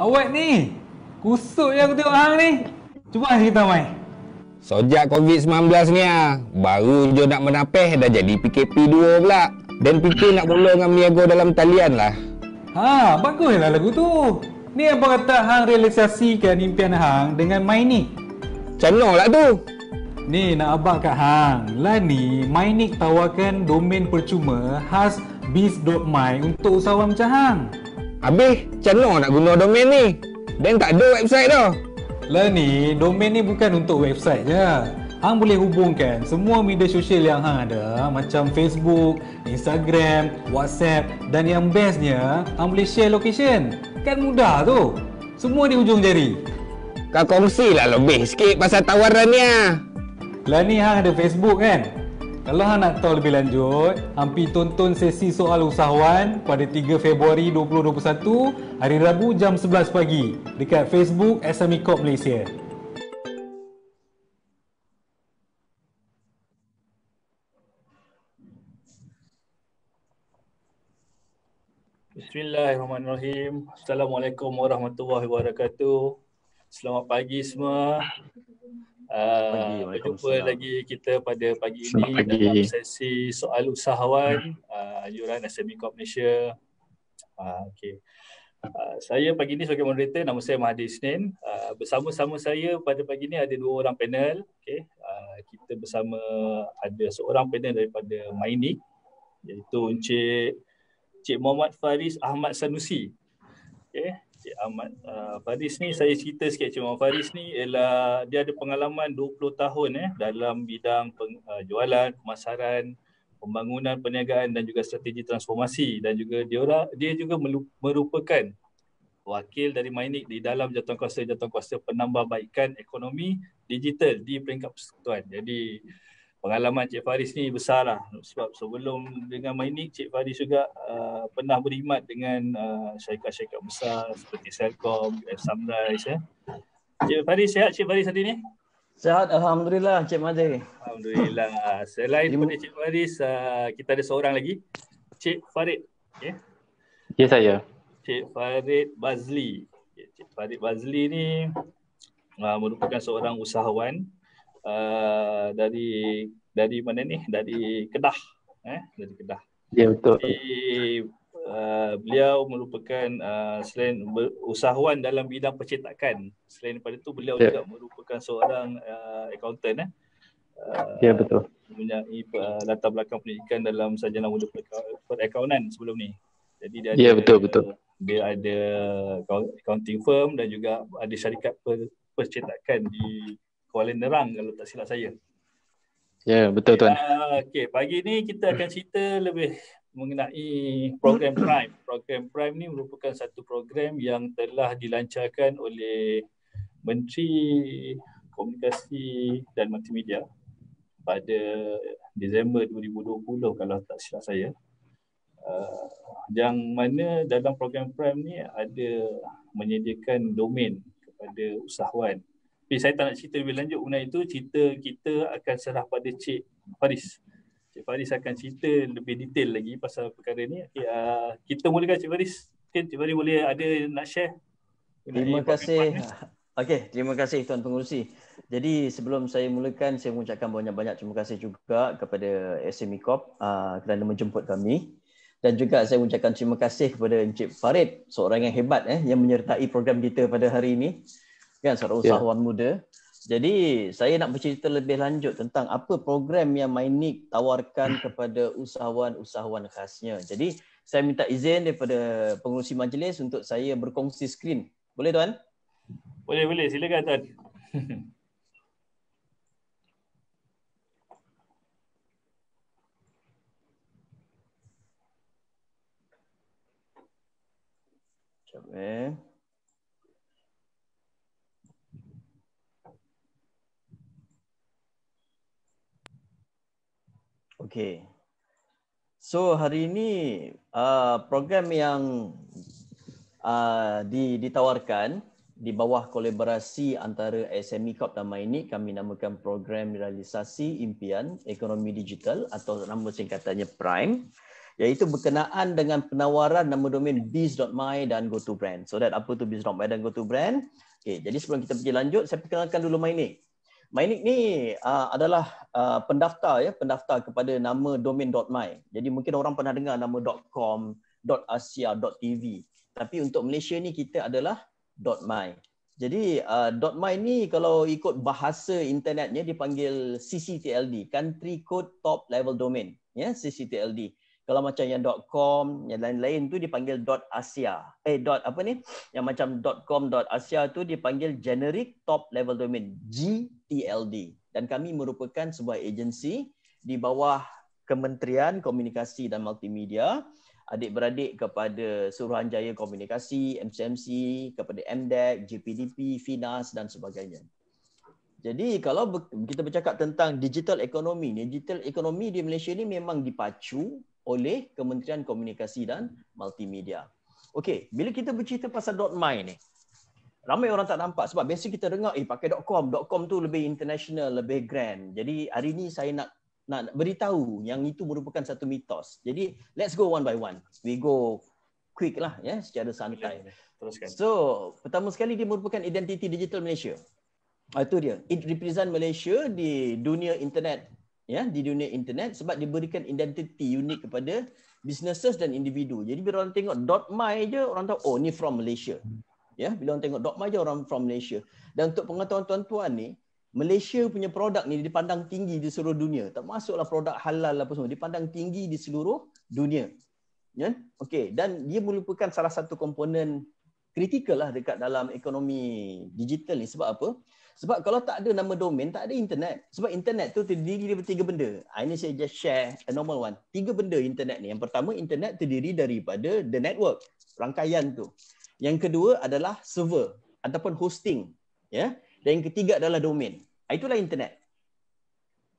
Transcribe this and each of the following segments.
Awet ni. Kusut je aku tengok hang ni. Cuba kita mai. Sojak COVID-19 ni ah. Baru je nak menapeh dah jadi PKP 2 pula. Dan fikir nak mula dengan Miago dalam talian lah. Ha, baguslah lagu tu. Ni apa kata hang realisasikan impian hang dengan mai ni? Channel lah tu. Ni nak abang kat hang. Lah ni Mynik tawarkan domain percuma khas biz.my untuk usahawan macam hang. Habis, macam mana nak guna domain ni? Dan tak ada website dah. Lah ni, domain ni bukan untuk website je. Hang boleh hubungkan semua media sosial yang hang ada macam Facebook, Instagram, WhatsApp dan yang bestnya, hang boleh share location. Kan mudah tu. Semua di ujung jari. Kau lah lebih sikit pasal tawaran ni ah. Lah ni hang ada Facebook kan? Kalau nak tahu lebih lanjut, hampir tonton sesi soal usahawan pada 3 Februari 2021 hari Rabu jam 11 pagi dekat Facebook SME Corp Malaysia. Bismillahirrahmanirrahim. Assalamualaikum warahmatullahi wabarakatuh. Selamat pagi semua. Ah, pagi, uh, jumpa lagi kita pada pagi ini pagi. dalam sesi soal usahawan anjuran ah, hmm. SME Corp Malaysia. Uh, ah, okay. uh, saya pagi ini sebagai moderator, nama saya Mahathir Isnin. Uh, bersama-sama saya pada pagi ini ada dua orang panel. Okay. Uh, kita bersama ada seorang panel daripada Maini, iaitu Encik, Encik Muhammad Faris Ahmad Sanusi. Okay. Ahmad uh, ah, Faris ni saya cerita sikit cuma Faris ni ialah dia ada pengalaman 20 tahun eh dalam bidang peng, uh, jualan, pemasaran, pembangunan perniagaan dan juga strategi transformasi dan juga dia orang dia juga merupakan wakil dari MyNIC di dalam jawatankuasa-jawatankuasa penambahbaikan ekonomi digital di peringkat persekutuan. Jadi pengalaman Cik Faris ni besar lah sebab sebelum dengan main Mainik Cik Faris juga uh, pernah berkhidmat dengan uh, syarikat-syarikat besar seperti Selcom, F Sunrise eh. Cik Faris sehat Cik Faris hari ni? Sehat Alhamdulillah Cik Madi Alhamdulillah Selain daripada Cik Faris uh, kita ada seorang lagi Cik Farid Ya yes, ya, saya Cik Farid Bazli okay. Ya, Cik Farid Bazli ni uh, merupakan seorang usahawan Uh, dari dari mana ni dari Kedah eh dari Kedah ya yeah, betul jadi, Uh, beliau merupakan uh, selain usahawan dalam bidang percetakan selain daripada itu beliau yeah. juga merupakan seorang uh, accountant eh uh, ya yeah, betul mempunyai uh, latar belakang pendidikan dalam sarjana muda perakaunan sebelum ni jadi dia ya, ada, betul betul uh, dia ada accounting firm dan juga ada syarikat per- percetakan di Kuala Nerang kalau tak silap saya Ya, yeah, betul tuan. Ya, okey, pagi ni kita akan cerita lebih mengenai program Prime. Program Prime ni merupakan satu program yang telah dilancarkan oleh Menteri Komunikasi dan Multimedia pada Disember 2020 kalau tak silap saya. Ah, yang mana dalam program Prime ni ada menyediakan domain kepada usahawan tapi saya tak nak cerita lebih lanjut mengenai itu. Cerita kita akan serah pada Cik Faris. Cik Faris akan cerita lebih detail lagi pasal perkara ini. Okay, uh, kita mulakan Cik Faris. Okay, Cik Faris boleh ada nak share? Terima kasih. Okey, terima kasih Tuan Pengurusi. Jadi sebelum saya mulakan, saya mengucapkan banyak-banyak terima kasih juga kepada SME Corp uh, kerana menjemput kami. Dan juga saya ucapkan terima kasih kepada Encik Farid, seorang yang hebat eh, yang menyertai program kita pada hari ini kan seorang ya. usahawan muda. Jadi saya nak bercerita lebih lanjut tentang apa program yang MyNIC tawarkan hmm. kepada usahawan-usahawan khasnya. Jadi saya minta izin daripada pengurusi majlis untuk saya berkongsi skrin. Boleh tuan? Boleh boleh silakan tuan. Okay. Okey. So hari ini uh, program yang uh, di, ditawarkan di bawah kolaborasi antara SME Corp dan ini kami namakan program realisasi impian ekonomi digital atau nama singkatannya PRIME iaitu berkenaan dengan penawaran nama domain biz.my dan go to brand. So that apa tu biz.my dan go to brand? Okay, jadi sebelum kita pergi lanjut saya perkenalkan dulu MyNIC. MyNick ni uh, ah, adalah uh, pendaftar ya, pendaftar kepada nama domain.my. Jadi mungkin orang pernah dengar nama .com, .asia, .tv. Tapi untuk Malaysia ni kita adalah .my. Jadi uh, .my ni kalau ikut bahasa internetnya dipanggil CCTLD, Country Code Top Level Domain, ya, CCTLD. Kalau macam yang .com, yang lain-lain tu dipanggil .asia. Eh dot apa ni? Yang macam .com, .asia tu dipanggil Generic Top Level Domain, G ELD dan kami merupakan sebuah agensi di bawah Kementerian Komunikasi dan Multimedia adik-beradik kepada Suruhanjaya Komunikasi, MCMC, kepada MDEC, JPDP, FINAS dan sebagainya. Jadi kalau kita bercakap tentang digital ekonomi ni, digital ekonomi di Malaysia ini memang dipacu oleh Kementerian Komunikasi dan Multimedia. Okey, bila kita bercerita pasal .my ni, ramai orang tak nampak sebab biasa kita dengar eh pakai .com .com tu lebih international lebih grand jadi hari ini saya nak nak beritahu yang itu merupakan satu mitos jadi let's go one by one we go quick lah ya secara santai ya, ya. teruskan so pertama sekali dia merupakan identiti digital Malaysia ah, itu dia it represent Malaysia di dunia internet ya di dunia internet sebab diberikan identiti unik kepada businesses dan individu. Jadi bila orang tengok .my je orang tahu oh ni from Malaysia ya bila orang tengok dok major orang from Malaysia dan untuk pengetahuan tuan-tuan ni Malaysia punya produk ni dipandang tinggi di seluruh dunia termasuklah produk halal apa semua dipandang tinggi di seluruh dunia ya okey dan dia merupakan salah satu komponen kritikal lah dekat dalam ekonomi digital ni sebab apa sebab kalau tak ada nama domain tak ada internet sebab internet tu terdiri daripada tiga benda ah, ini saya just share a normal one tiga benda internet ni yang pertama internet terdiri daripada the network rangkaian tu yang kedua adalah server ataupun hosting. Ya. Dan yang ketiga adalah domain. Ah, itulah internet.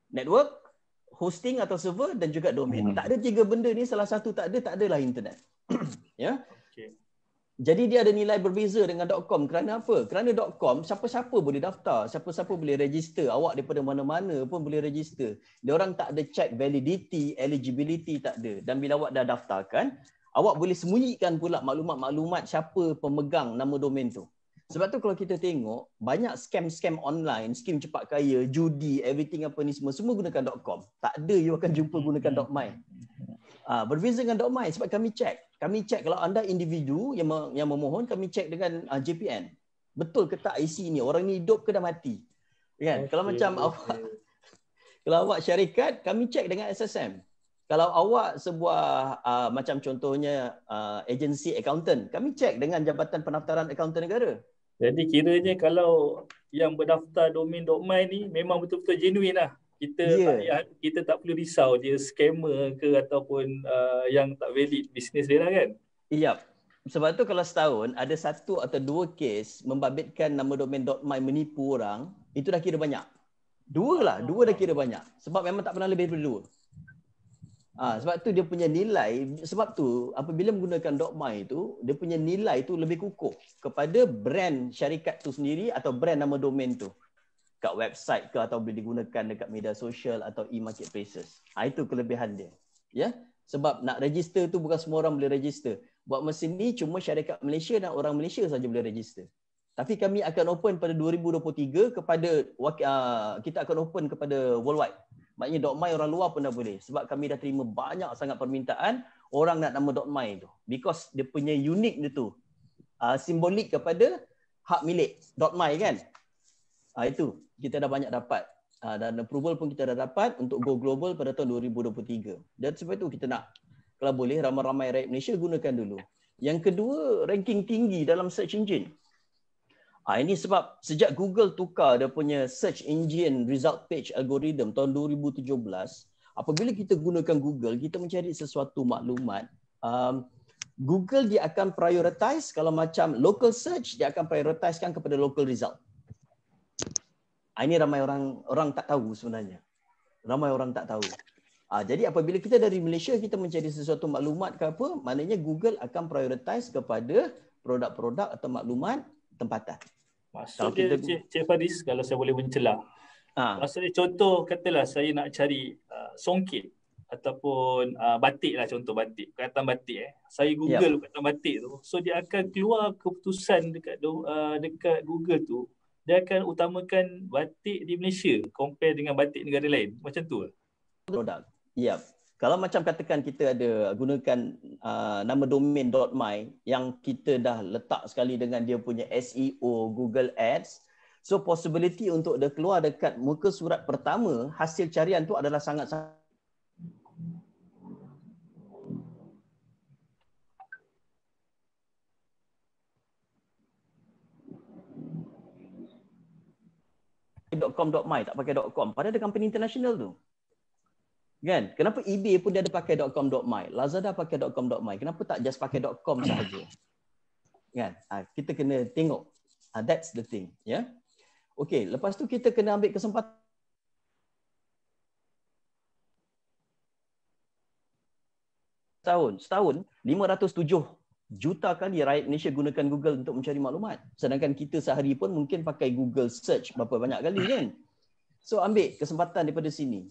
Network, hosting atau server dan juga domain. Hmm. Tak ada tiga benda ni salah satu tak ada tak adalah internet. ya. Jadi dia ada nilai berbeza dengan .com kerana apa? Kerana .com siapa-siapa boleh daftar, siapa-siapa boleh register, awak daripada mana-mana pun boleh register. Dia orang tak ada check validity, eligibility tak ada. Dan bila awak dah daftarkan, awak boleh sembunyikan pula maklumat-maklumat siapa pemegang nama domain tu. Sebab tu kalau kita tengok, banyak scam-scam online, skim cepat kaya, judi, everything apa ni semua, semua gunakan .com. Tak ada you akan jumpa gunakan .my. Ah, berbeza dengan .my sebab kami check. Kami check kalau anda individu yang yang memohon, kami check dengan uh, ah, JPN. Betul ke tak IC ni? Orang ni hidup ke dah mati? Kan? Okay, kalau macam okay. awak, kalau awak syarikat, kami check dengan SSM kalau awak sebuah uh, macam contohnya uh, ah, agensi accountant, kami cek dengan Jabatan Pendaftaran Accountant Negara. Jadi kiranya kalau yang berdaftar domain .my ni memang betul-betul genuine lah. Kita yeah. tak ya. kita tak perlu risau dia scammer ke ataupun uh, yang tak valid bisnes dia lah kan. Iya. Yep. Sebab tu kalau setahun ada satu atau dua kes membabitkan nama domain .my menipu orang, itu dah kira banyak. Dua lah, dua dah kira banyak. Sebab memang tak pernah lebih daripada dua. Ha, sebab tu dia punya nilai, sebab tu apabila menggunakan dogma itu, dia punya nilai itu lebih kukuh kepada brand syarikat tu sendiri atau brand nama domain tu. Kat website ke atau boleh digunakan dekat media sosial atau e-marketplaces. Ha, itu kelebihan dia. Ya, Sebab nak register tu bukan semua orang boleh register. Buat mesin ni cuma syarikat Malaysia dan orang Malaysia saja boleh register. Tapi kami akan open pada 2023 kepada uh, kita akan open kepada worldwide. Maknanya dokmai orang luar pun dah boleh. Sebab kami dah terima banyak sangat permintaan orang nak nama dot dokmai tu. Because dia punya unik dia tu. Uh, simbolik kepada hak milik dot dokmai kan. Uh, itu kita dah banyak dapat. Ah, dan approval pun kita dah dapat untuk go global pada tahun 2023. Dan sebab itu kita nak kalau boleh ramai-ramai rakyat Malaysia gunakan dulu. Yang kedua, ranking tinggi dalam search engine. Ha, ini sebab sejak Google tukar dia punya search engine result page algorithm tahun 2017, apabila kita gunakan Google, kita mencari sesuatu maklumat, um, Google dia akan prioritize kalau macam local search, dia akan prioritizekan kepada local result. Ha, ini ramai orang orang tak tahu sebenarnya. Ramai orang tak tahu. Ha, jadi apabila kita dari Malaysia, kita mencari sesuatu maklumat ke apa, maknanya Google akan prioritize kepada produk-produk atau maklumat tempatan. Maksudnya kita... Cik, Cik Faris kalau saya boleh mencelah. Ha. Maksudnya contoh katalah saya nak cari uh, songkit ataupun uh, batik lah contoh batik. Perkataan batik eh. Saya google yep. perkataan batik tu. So dia akan keluar keputusan dekat uh, dekat Google tu. Dia akan utamakan batik di Malaysia compare dengan batik negara lain. Macam tu lah. Produk. Yep. Kalau macam katakan kita ada gunakan uh, nama domain .my yang kita dah letak sekali dengan dia punya SEO Google Ads, so possibility untuk dia keluar dekat muka surat pertama hasil carian tu adalah sangat sangat .com.my tak pakai .com. Pada ada company international tu kan kenapa ebay pun dia ada pakai .com.my lazada pakai .com.my kenapa tak just pakai .com sahaja kan ha, kita kena tengok ha, that's the thing ya yeah? okey lepas tu kita kena ambil kesempatan setahun setahun 507 juta kali rakyat Malaysia gunakan Google untuk mencari maklumat sedangkan kita sehari pun mungkin pakai Google search berapa banyak kali kan so ambil kesempatan daripada sini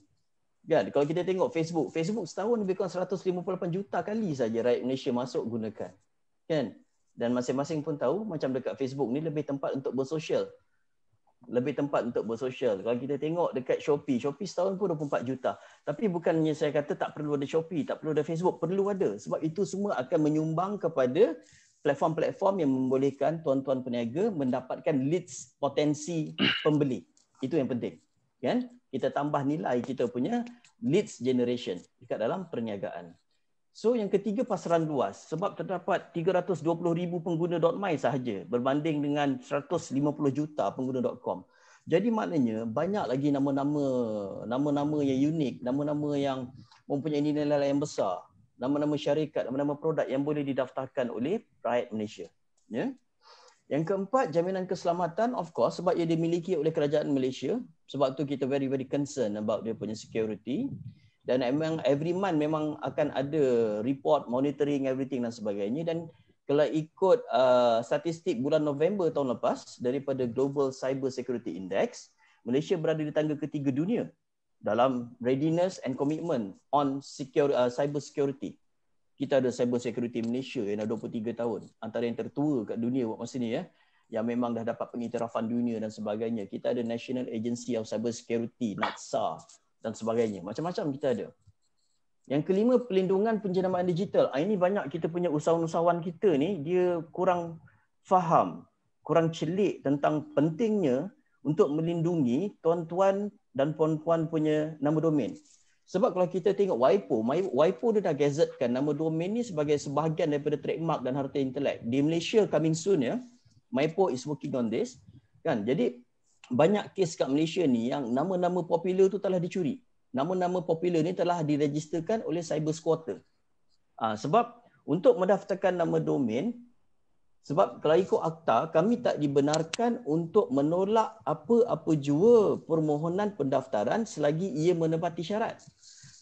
Kan? Kalau kita tengok Facebook, Facebook setahun lebih kurang 158 juta kali saja rakyat Malaysia masuk gunakan. Kan? Dan masing-masing pun tahu macam dekat Facebook ni lebih tempat untuk bersosial. Lebih tempat untuk bersosial. Kalau kita tengok dekat Shopee, Shopee setahun pun 24 juta. Tapi bukannya saya kata tak perlu ada Shopee, tak perlu ada Facebook, perlu ada. Sebab itu semua akan menyumbang kepada platform-platform yang membolehkan tuan-tuan peniaga mendapatkan leads potensi pembeli. Itu yang penting. Kan? kita tambah nilai kita punya leads generation dekat dalam perniagaan. So yang ketiga pasaran luas sebab terdapat 320,000 pengguna .my sahaja berbanding dengan 150 juta pengguna .com. Jadi maknanya banyak lagi nama-nama nama-nama yang unik, nama-nama yang mempunyai nilai-nilai yang besar, nama-nama syarikat, nama-nama produk yang boleh didaftarkan oleh rakyat Malaysia. Ya. Yang keempat, jaminan keselamatan of course sebab ia dimiliki oleh kerajaan Malaysia sebab tu kita very very concern about dia punya security dan memang every month memang akan ada report monitoring everything dan sebagainya dan kalau ikut uh, statistik bulan November tahun lepas daripada Global Cyber Security Index Malaysia berada di tangga ketiga dunia dalam readiness and commitment on secure, uh, cyber security kita ada cyber security Malaysia yang dah 23 tahun antara yang tertua kat dunia buat masa ni ya eh yang memang dah dapat pengiktirafan dunia dan sebagainya. Kita ada National Agency of Cyber Security, NATSA dan sebagainya. Macam-macam kita ada. Yang kelima, pelindungan penjenamaan digital. Ah, ini banyak kita punya usahawan-usahawan kita ni, dia kurang faham, kurang celik tentang pentingnya untuk melindungi tuan-tuan dan puan-puan punya nama domain. Sebab kalau kita tengok WIPO, WIPO dia dah gazetkan nama domain ni sebagai sebahagian daripada trademark dan harta intelek. Di Malaysia coming soon ya, MyPo is working on this kan jadi banyak kes kat Malaysia ni yang nama-nama popular tu telah dicuri nama-nama popular ni telah diregisterkan oleh cyber squatter ha, sebab untuk mendaftarkan nama domain sebab kalau ikut akta kami tak dibenarkan untuk menolak apa-apa jua permohonan pendaftaran selagi ia menepati syarat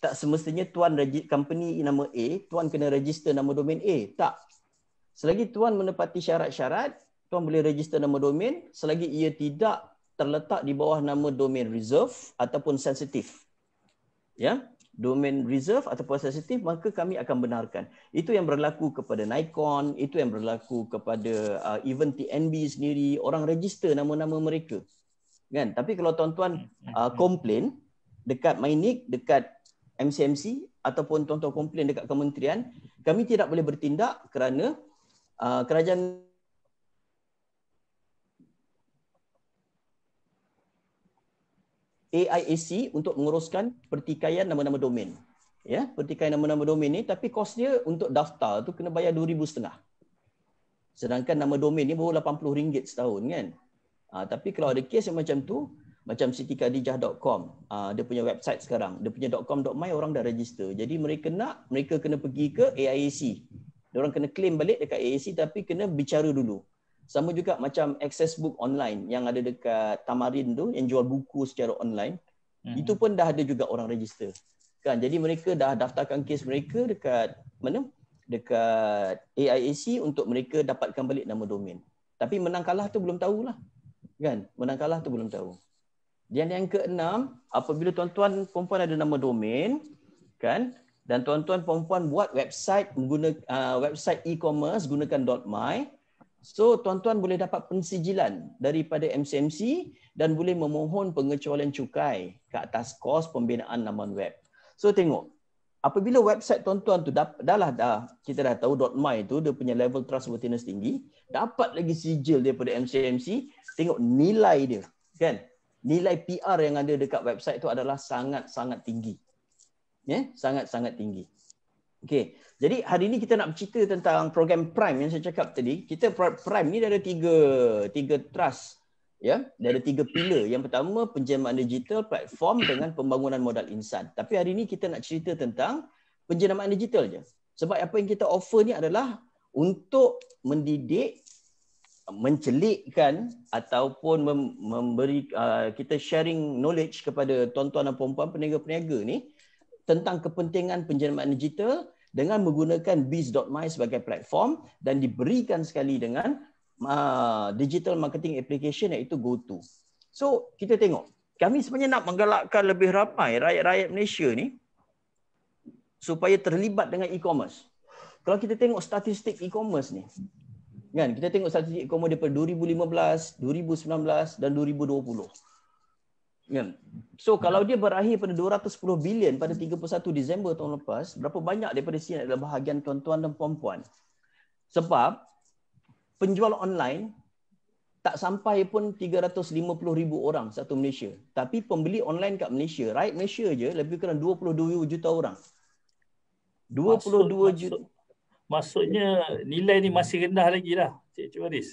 tak semestinya tuan company nama A, tuan kena register nama domain A. Tak. Selagi tuan menepati syarat-syarat, tuan boleh register nama domain selagi ia tidak terletak di bawah nama domain reserve ataupun sensitif. Ya, domain reserve ataupun sensitif maka kami akan benarkan. Itu yang berlaku kepada Nikon, itu yang berlaku kepada uh, even TNB sendiri orang register nama-nama mereka. Kan? Tapi kalau tuan-tuan uh, komplain dekat MyNIC, dekat MCMC ataupun tuan-tuan komplain dekat kementerian, kami tidak boleh bertindak kerana uh, kerajaan AIAC untuk menguruskan pertikaian nama-nama domain. Ya, pertikaian nama-nama domain ni tapi kos dia untuk daftar tu kena bayar 2000 setengah. Sedangkan nama domain ni baru RM80 setahun kan. Ha, tapi kalau ada kes yang macam tu, macam sitikadijah.com, ha, ah, dia punya website sekarang, dia punya .com.my orang dah register. Jadi mereka nak, mereka kena pergi ke AIAC. Diorang kena claim balik dekat AIAC tapi kena bicara dulu. Sama juga macam access book online yang ada dekat Tamarin tu yang jual buku secara online. Mm-hmm. Itu pun dah ada juga orang register. Kan? Jadi mereka dah daftarkan kes mereka dekat mana? Dekat AIAC untuk mereka dapatkan balik nama domain. Tapi menang kalah tu belum tahulah. Kan? Menang kalah tu belum tahu. Dan yang keenam, apabila tuan-tuan perempuan ada nama domain, kan? Dan tuan-tuan perempuan buat website menggunakan uh, website e-commerce gunakan .my, So tuan-tuan boleh dapat pensijilan daripada MCMC dan boleh memohon pengecualian cukai ke atas kos pembinaan laman web. So tengok, apabila website tuan-tuan tu dah, dah lah dah kita dah tahu .my tu dia punya level trustworthiness tinggi, dapat lagi sijil daripada MCMC, tengok nilai dia, kan? Nilai PR yang ada dekat website tu adalah sangat-sangat tinggi. Ya, yeah? sangat-sangat tinggi. Okey. Jadi hari ini kita nak bercerita tentang program Prime yang saya cakap tadi. Kita Prime ni ada tiga tiga trust ya. Dia ada tiga pilar. Yang pertama penjenamaan digital platform dengan pembangunan modal insan. Tapi hari ini kita nak cerita tentang penjenamaan digital je. Sebab apa yang kita offer ni adalah untuk mendidik mencelikkan ataupun mem- memberi uh, kita sharing knowledge kepada tuan-tuan dan puan-puan peniaga-peniaga ni tentang kepentingan penjenamaan digital dengan menggunakan biz.my sebagai platform dan diberikan sekali dengan uh, digital marketing application iaitu GoTo. So, kita tengok. Kami sebenarnya nak menggalakkan lebih ramai rakyat-rakyat Malaysia ni supaya terlibat dengan e-commerce. Kalau kita tengok statistik e-commerce ni, kan kita tengok statistik e-commerce daripada 2015, 2019 dan 2020. Kan? So kalau dia berakhir pada 210 bilion pada 31 Disember tahun lepas, berapa banyak daripada sini adalah bahagian tuan-tuan dan puan-puan? Sebab penjual online tak sampai pun 350 ribu orang satu Malaysia. Tapi pembeli online kat Malaysia, right Malaysia je lebih kurang 22 juta orang. 22 maksud, juta. Maksud, maksudnya nilai ni masih rendah lagi lah, Cik Cik Baris.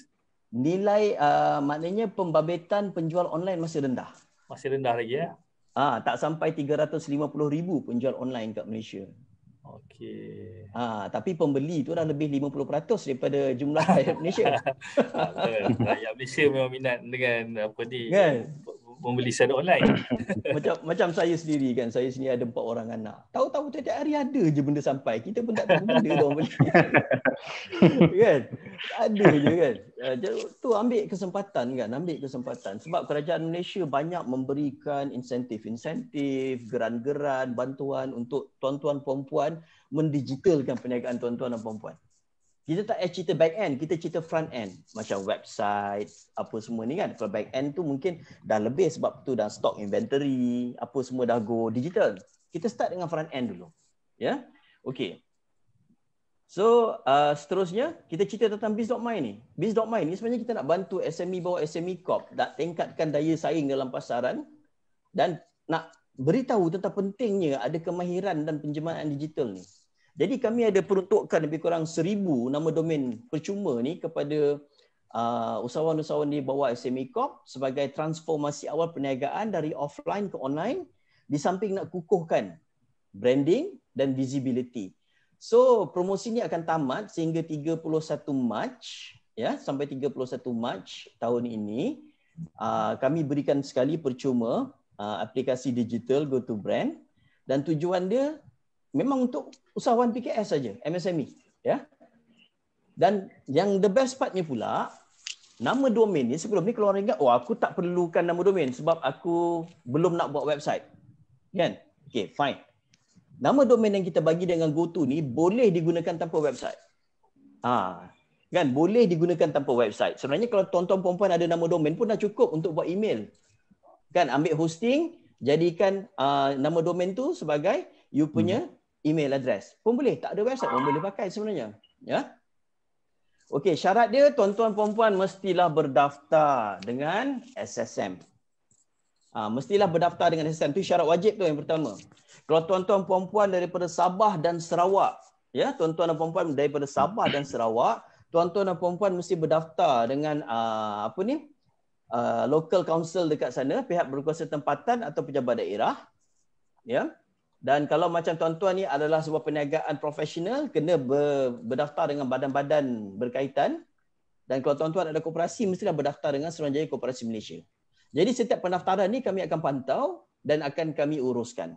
Nilai uh, maknanya pembabitan penjual online masih rendah masih rendah lagi ya. Ah, tak sampai 350,000 penjual online kat Malaysia. Okey. Ah, tapi pembeli tu dah lebih 50% daripada jumlah rakyat Malaysia. ah, ya, Malaysia memang minat dengan apa ni? Kan? membeli secara online. macam macam saya sendiri kan, saya sini ada empat orang anak. Tahu-tahu setiap hari ada je benda sampai. Kita pun tak tahu benda dia orang beli. kan? Ada je kan. Ah, tu ambil kesempatan kan, ambil kesempatan. Sebab kerajaan Malaysia banyak memberikan insentif-insentif, geran-geran, bantuan untuk tuan-tuan puan mendigitalkan perniagaan tuan-tuan dan puan-puan kita tak eh, cerita back end, kita cerita front end. Macam website, apa semua ni kan. Kalau back end tu mungkin dah lebih sebab tu dah stock inventory, apa semua dah go digital. Kita start dengan front end dulu. Ya? Yeah? Okay. So, uh, seterusnya, kita cerita tentang biz.my ni. Biz.my ni sebenarnya kita nak bantu SME bawa SME Corp nak tingkatkan daya saing dalam pasaran dan nak beritahu tentang pentingnya ada kemahiran dan penjemaan digital ni. Jadi kami ada peruntukkan lebih kurang seribu nama domain percuma ni kepada uh, usahawan-usahawan di bawah SME Corp sebagai transformasi awal perniagaan dari offline ke online di samping nak kukuhkan branding dan visibility. So promosi ni akan tamat sehingga 31 Mac ya sampai 31 Mac tahun ini uh, kami berikan sekali percuma uh, aplikasi digital go to brand dan tujuan dia memang untuk usahawan PKS saja, MSME, ya. Dan yang the best partnya pula, nama domain ni sebelum ni keluar ingat, oh aku tak perlukan nama domain sebab aku belum nak buat website. Kan? Okay, fine. Nama domain yang kita bagi dengan GoTo ni boleh digunakan tanpa website. Ha, kan boleh digunakan tanpa website. Sebenarnya kalau tuan-tuan puan-puan ada nama domain pun dah cukup untuk buat email. Kan ambil hosting, jadikan uh, nama domain tu sebagai you punya hmm email address pun boleh tak ada website pun boleh pakai sebenarnya ya okey syarat dia tuan-tuan puan-puan mestilah berdaftar dengan SSM ha, ah, mestilah berdaftar dengan SSM tu syarat wajib tu yang pertama kalau tuan-tuan puan-puan daripada Sabah dan Sarawak ya tuan-tuan dan puan-puan daripada Sabah dan Sarawak tuan-tuan dan puan-puan mesti berdaftar dengan uh, apa ni uh, local council dekat sana pihak berkuasa tempatan atau pejabat daerah ya dan kalau macam tuan-tuan ni adalah sebuah perniagaan profesional, kena ber, berdaftar dengan badan-badan berkaitan. Dan kalau tuan-tuan ada koperasi, mestilah berdaftar dengan Seruanjaya Koperasi Malaysia. Jadi setiap pendaftaran ni kami akan pantau dan akan kami uruskan.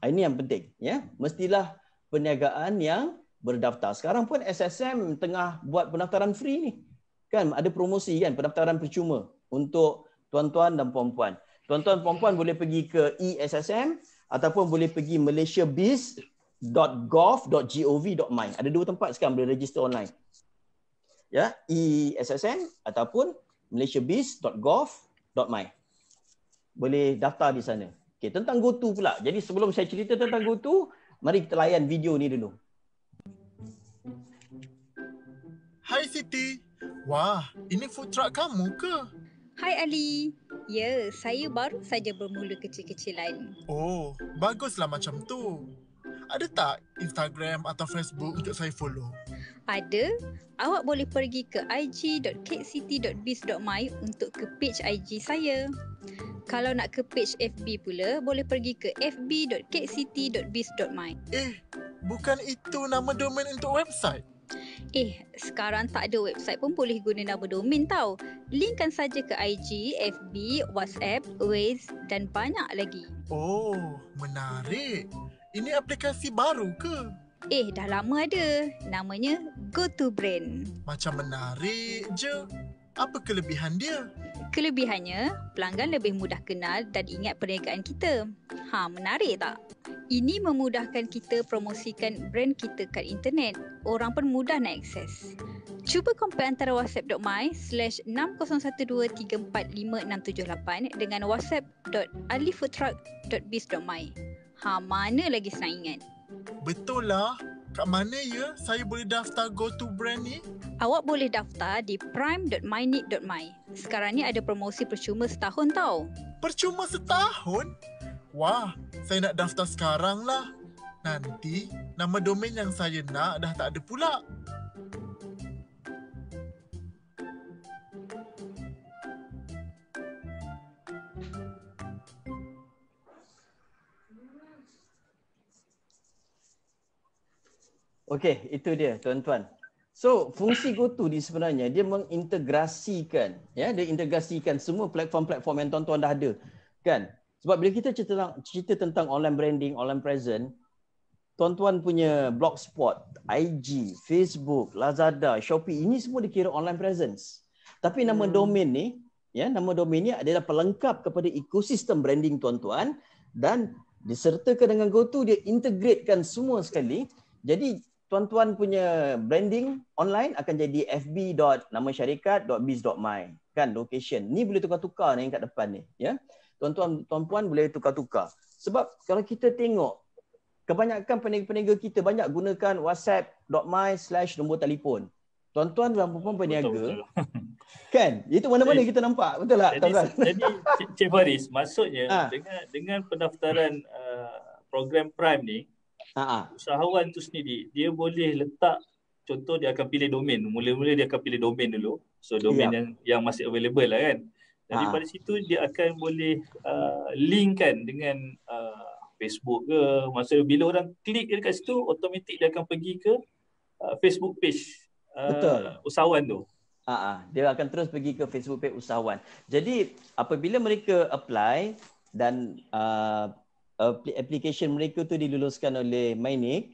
Ah, ini yang penting. ya. Mestilah perniagaan yang berdaftar. Sekarang pun SSM tengah buat pendaftaran free ni. Kan ada promosi kan, pendaftaran percuma untuk tuan-tuan dan puan-puan. Tuan-tuan puan-puan boleh pergi ke e-SSM, ataupun boleh pergi malaysiabiz.gov.gov.my ada dua tempat sekarang boleh register online ya e-ssn ataupun malaysiabiz.gov.my boleh daftar di sana okey tentang goto pula jadi sebelum saya cerita tentang goto mari kita layan video ni dulu Hi siti wah ini food truck kamu ke Hai Ali. Ya, saya baru saja bermula kecil-kecilan. Oh, baguslah macam tu. Ada tak Instagram atau Facebook untuk saya follow? Ada. Awak boleh pergi ke ig.kcity.biz.my untuk ke page IG saya. Kalau nak ke page FB pula, boleh pergi ke fb.kcity.biz.my. Eh, bukan itu nama domain untuk website? Eh, sekarang tak ada website pun boleh guna nama domain tau. Linkkan saja ke IG, FB, WhatsApp, Waze dan banyak lagi. Oh, menarik. Ini aplikasi baru ke? Eh, dah lama ada. Namanya GoToBrain. Macam menarik je. Apa kelebihan dia? Kelebihannya, pelanggan lebih mudah kenal dan ingat perniagaan kita. Ha, menarik tak? Ini memudahkan kita promosikan brand kita kat internet. Orang pun mudah nak akses. Cuba compare antara whatsapp.my slash 60123456678 dengan whatsapp.alifoodtruck.biz.my. Ha, mana lagi senang ingat? Betul lah kat mana ya saya boleh daftar go to brand ni? Awak boleh daftar di prime.myneed.my. Sekarang ni ada promosi percuma setahun tau. Percuma setahun? Wah, saya nak daftar sekarang lah. Nanti nama domain yang saya nak dah tak ada pula. Okey, itu dia tuan-tuan. So, fungsi GoTo ni sebenarnya dia mengintegrasikan, ya, dia integrasikan semua platform-platform yang tuan-tuan dah ada. Kan? Sebab bila kita cerita tentang, cerita tentang online branding, online present, tuan-tuan punya Blogspot, IG, Facebook, Lazada, Shopee, ini semua dikira online presence. Tapi nama hmm. domain ni, ya, nama domain ni adalah pelengkap kepada ekosistem branding tuan-tuan dan disertakan dengan GoTo dia integratekan semua sekali. Jadi tuan-tuan punya branding online akan jadi fb nama syarikat biz my kan location ni boleh tukar-tukar ni kat depan ni ya tuan-tuan tuan-puan boleh tukar-tukar sebab kalau kita tengok kebanyakan peniaga-peniaga kita banyak gunakan whatsapp.my slash nombor telefon tuan-tuan dan puan-puan peniaga kan itu mana-mana kita nampak betul tak jadi, tuan jadi Cik Faris maksudnya ha. dengan dengan pendaftaran uh, program prime ni Ha-ha. usahawan tu sendiri dia boleh letak contoh dia akan pilih domain mula-mula dia akan pilih domain dulu so domain yeah. yang yang masih available lah kan dan pada situ dia akan boleh uh, linkkan dengan uh, Facebook ke masa bila orang klik dekat situ otomatik dia akan pergi ke uh, Facebook page uh, Betul. usahawan tu Aa, dia akan terus pergi ke Facebook page usahawan. Jadi apabila mereka apply dan uh, uh, application mereka tu diluluskan oleh MyNIC.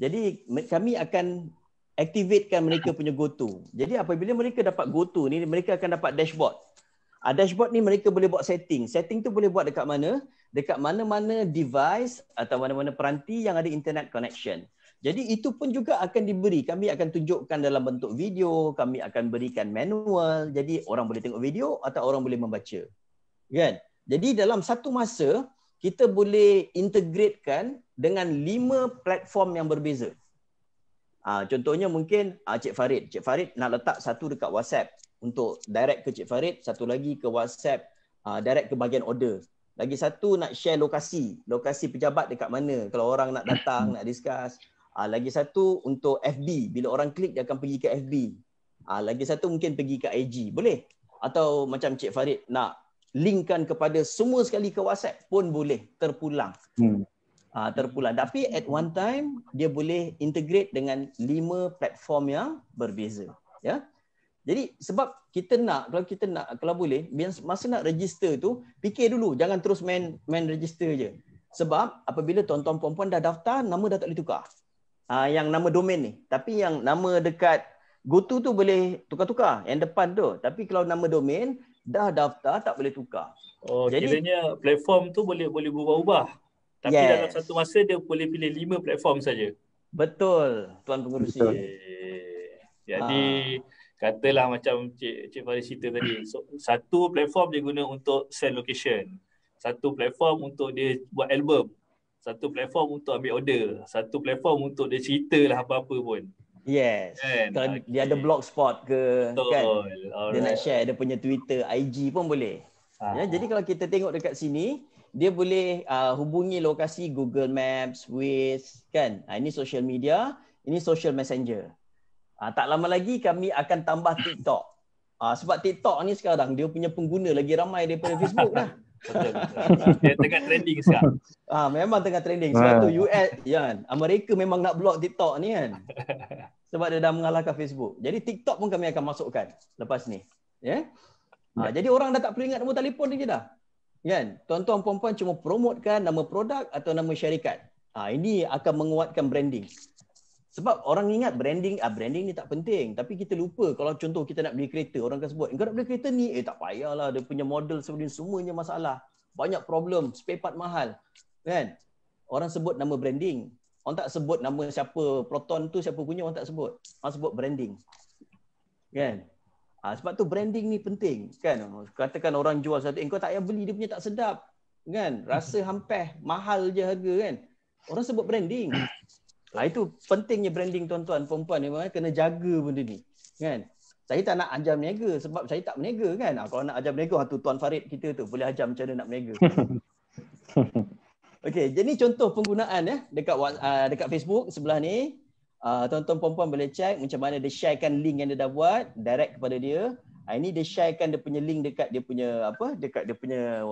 Jadi kami akan aktifkan mereka punya GoTo. Jadi apabila mereka dapat GoTo ni, mereka akan dapat dashboard. Uh, dashboard ni mereka boleh buat setting. Setting tu boleh buat dekat mana? Dekat mana-mana device atau mana-mana peranti yang ada internet connection. Jadi itu pun juga akan diberi. Kami akan tunjukkan dalam bentuk video, kami akan berikan manual. Jadi orang boleh tengok video atau orang boleh membaca. Kan? Jadi dalam satu masa, kita boleh integratekan dengan lima platform yang berbeza. Uh, contohnya mungkin uh, Cik Farid. Cik Farid nak letak satu dekat WhatsApp untuk direct ke Cik Farid, satu lagi ke WhatsApp uh, direct ke bahagian order. Lagi satu nak share lokasi, lokasi pejabat dekat mana kalau orang nak datang, nak discuss. Uh, lagi satu untuk FB, bila orang klik dia akan pergi ke FB. Uh, lagi satu mungkin pergi ke IG, boleh? Atau macam Cik Farid nak linkkan kepada semua sekali ke WhatsApp pun boleh terpulang. Hmm. Uh, terpulang. Tapi at one time dia boleh integrate dengan lima platform yang berbeza. Ya. Jadi sebab kita nak kalau kita nak kalau boleh masa nak register tu fikir dulu jangan terus main main register je. Sebab apabila tuan-tuan puan-puan dah daftar nama dah tak boleh tukar. Uh, yang nama domain ni tapi yang nama dekat GoTo tu boleh tukar-tukar yang depan tu tapi kalau nama domain dah daftar tak boleh tukar. Oh, Jadi, kiranya platform tu boleh boleh berubah-ubah. Tapi yes. dalam satu masa dia boleh pilih lima platform saja. Betul, Tuan Pengurusi. Betul. Eh, jadi ha. katalah macam Cik, Cik Faris cerita tadi, so, satu platform dia guna untuk send location. Satu platform untuk dia buat album. Satu platform untuk ambil order. Satu platform untuk dia cerita lah apa-apa pun. Yes. Kan? Kalau okay. dia ada blog spot ke Betul. kan. Alright. Dia nak share dia punya Twitter, IG pun boleh. Ah. Ya, jadi kalau kita tengok dekat sini, dia boleh uh, hubungi lokasi Google Maps, Waze kan. Uh, ini social media, ini social messenger. Uh, tak lama lagi kami akan tambah TikTok. Uh, sebab TikTok ni sekarang dia punya pengguna lagi ramai daripada Facebook lah. tengah trending sekarang. Ah memang tengah trending. Sebab tu ah. US ya kan. Amerika memang nak block TikTok ni kan. Sebab dia dah mengalahkan Facebook. Jadi TikTok pun kami akan masukkan lepas ni. Ya. Yeah? Ha, ya. yeah. jadi orang dah tak perlu ingat nombor telefon dia dah. Kan? Tuan-tuan puan-puan cuma promotkan nama produk atau nama syarikat. ha, ini akan menguatkan branding. Sebab orang ingat branding ah branding ni tak penting tapi kita lupa kalau contoh kita nak beli kereta orang akan sebut engkau nak beli kereta ni eh tak payahlah dia punya model sebenarnya semuanya masalah banyak problem spare part mahal kan orang sebut nama branding orang tak sebut nama siapa proton tu siapa punya orang tak sebut orang sebut branding kan ah sebab tu branding ni penting kan katakan orang jual satu engkau tak payah beli dia punya tak sedap kan rasa hampeh mahal je harga kan orang sebut branding Ha, itu pentingnya branding tuan-tuan perempuan ni eh, kena jaga benda ni kan saya tak nak ajar berniaga sebab saya tak berniaga kan ha, kalau nak ajar berniaga ha, tu tuan Farid kita tu boleh ajar macam mana nak berniaga Okay, jadi contoh penggunaan ya dekat uh, dekat Facebook sebelah ni uh, tuan-tuan perempuan boleh check macam mana dia sharekan link yang dia dah buat direct kepada dia uh, ini dia sharekan dia punya link dekat dia punya apa dekat dia punya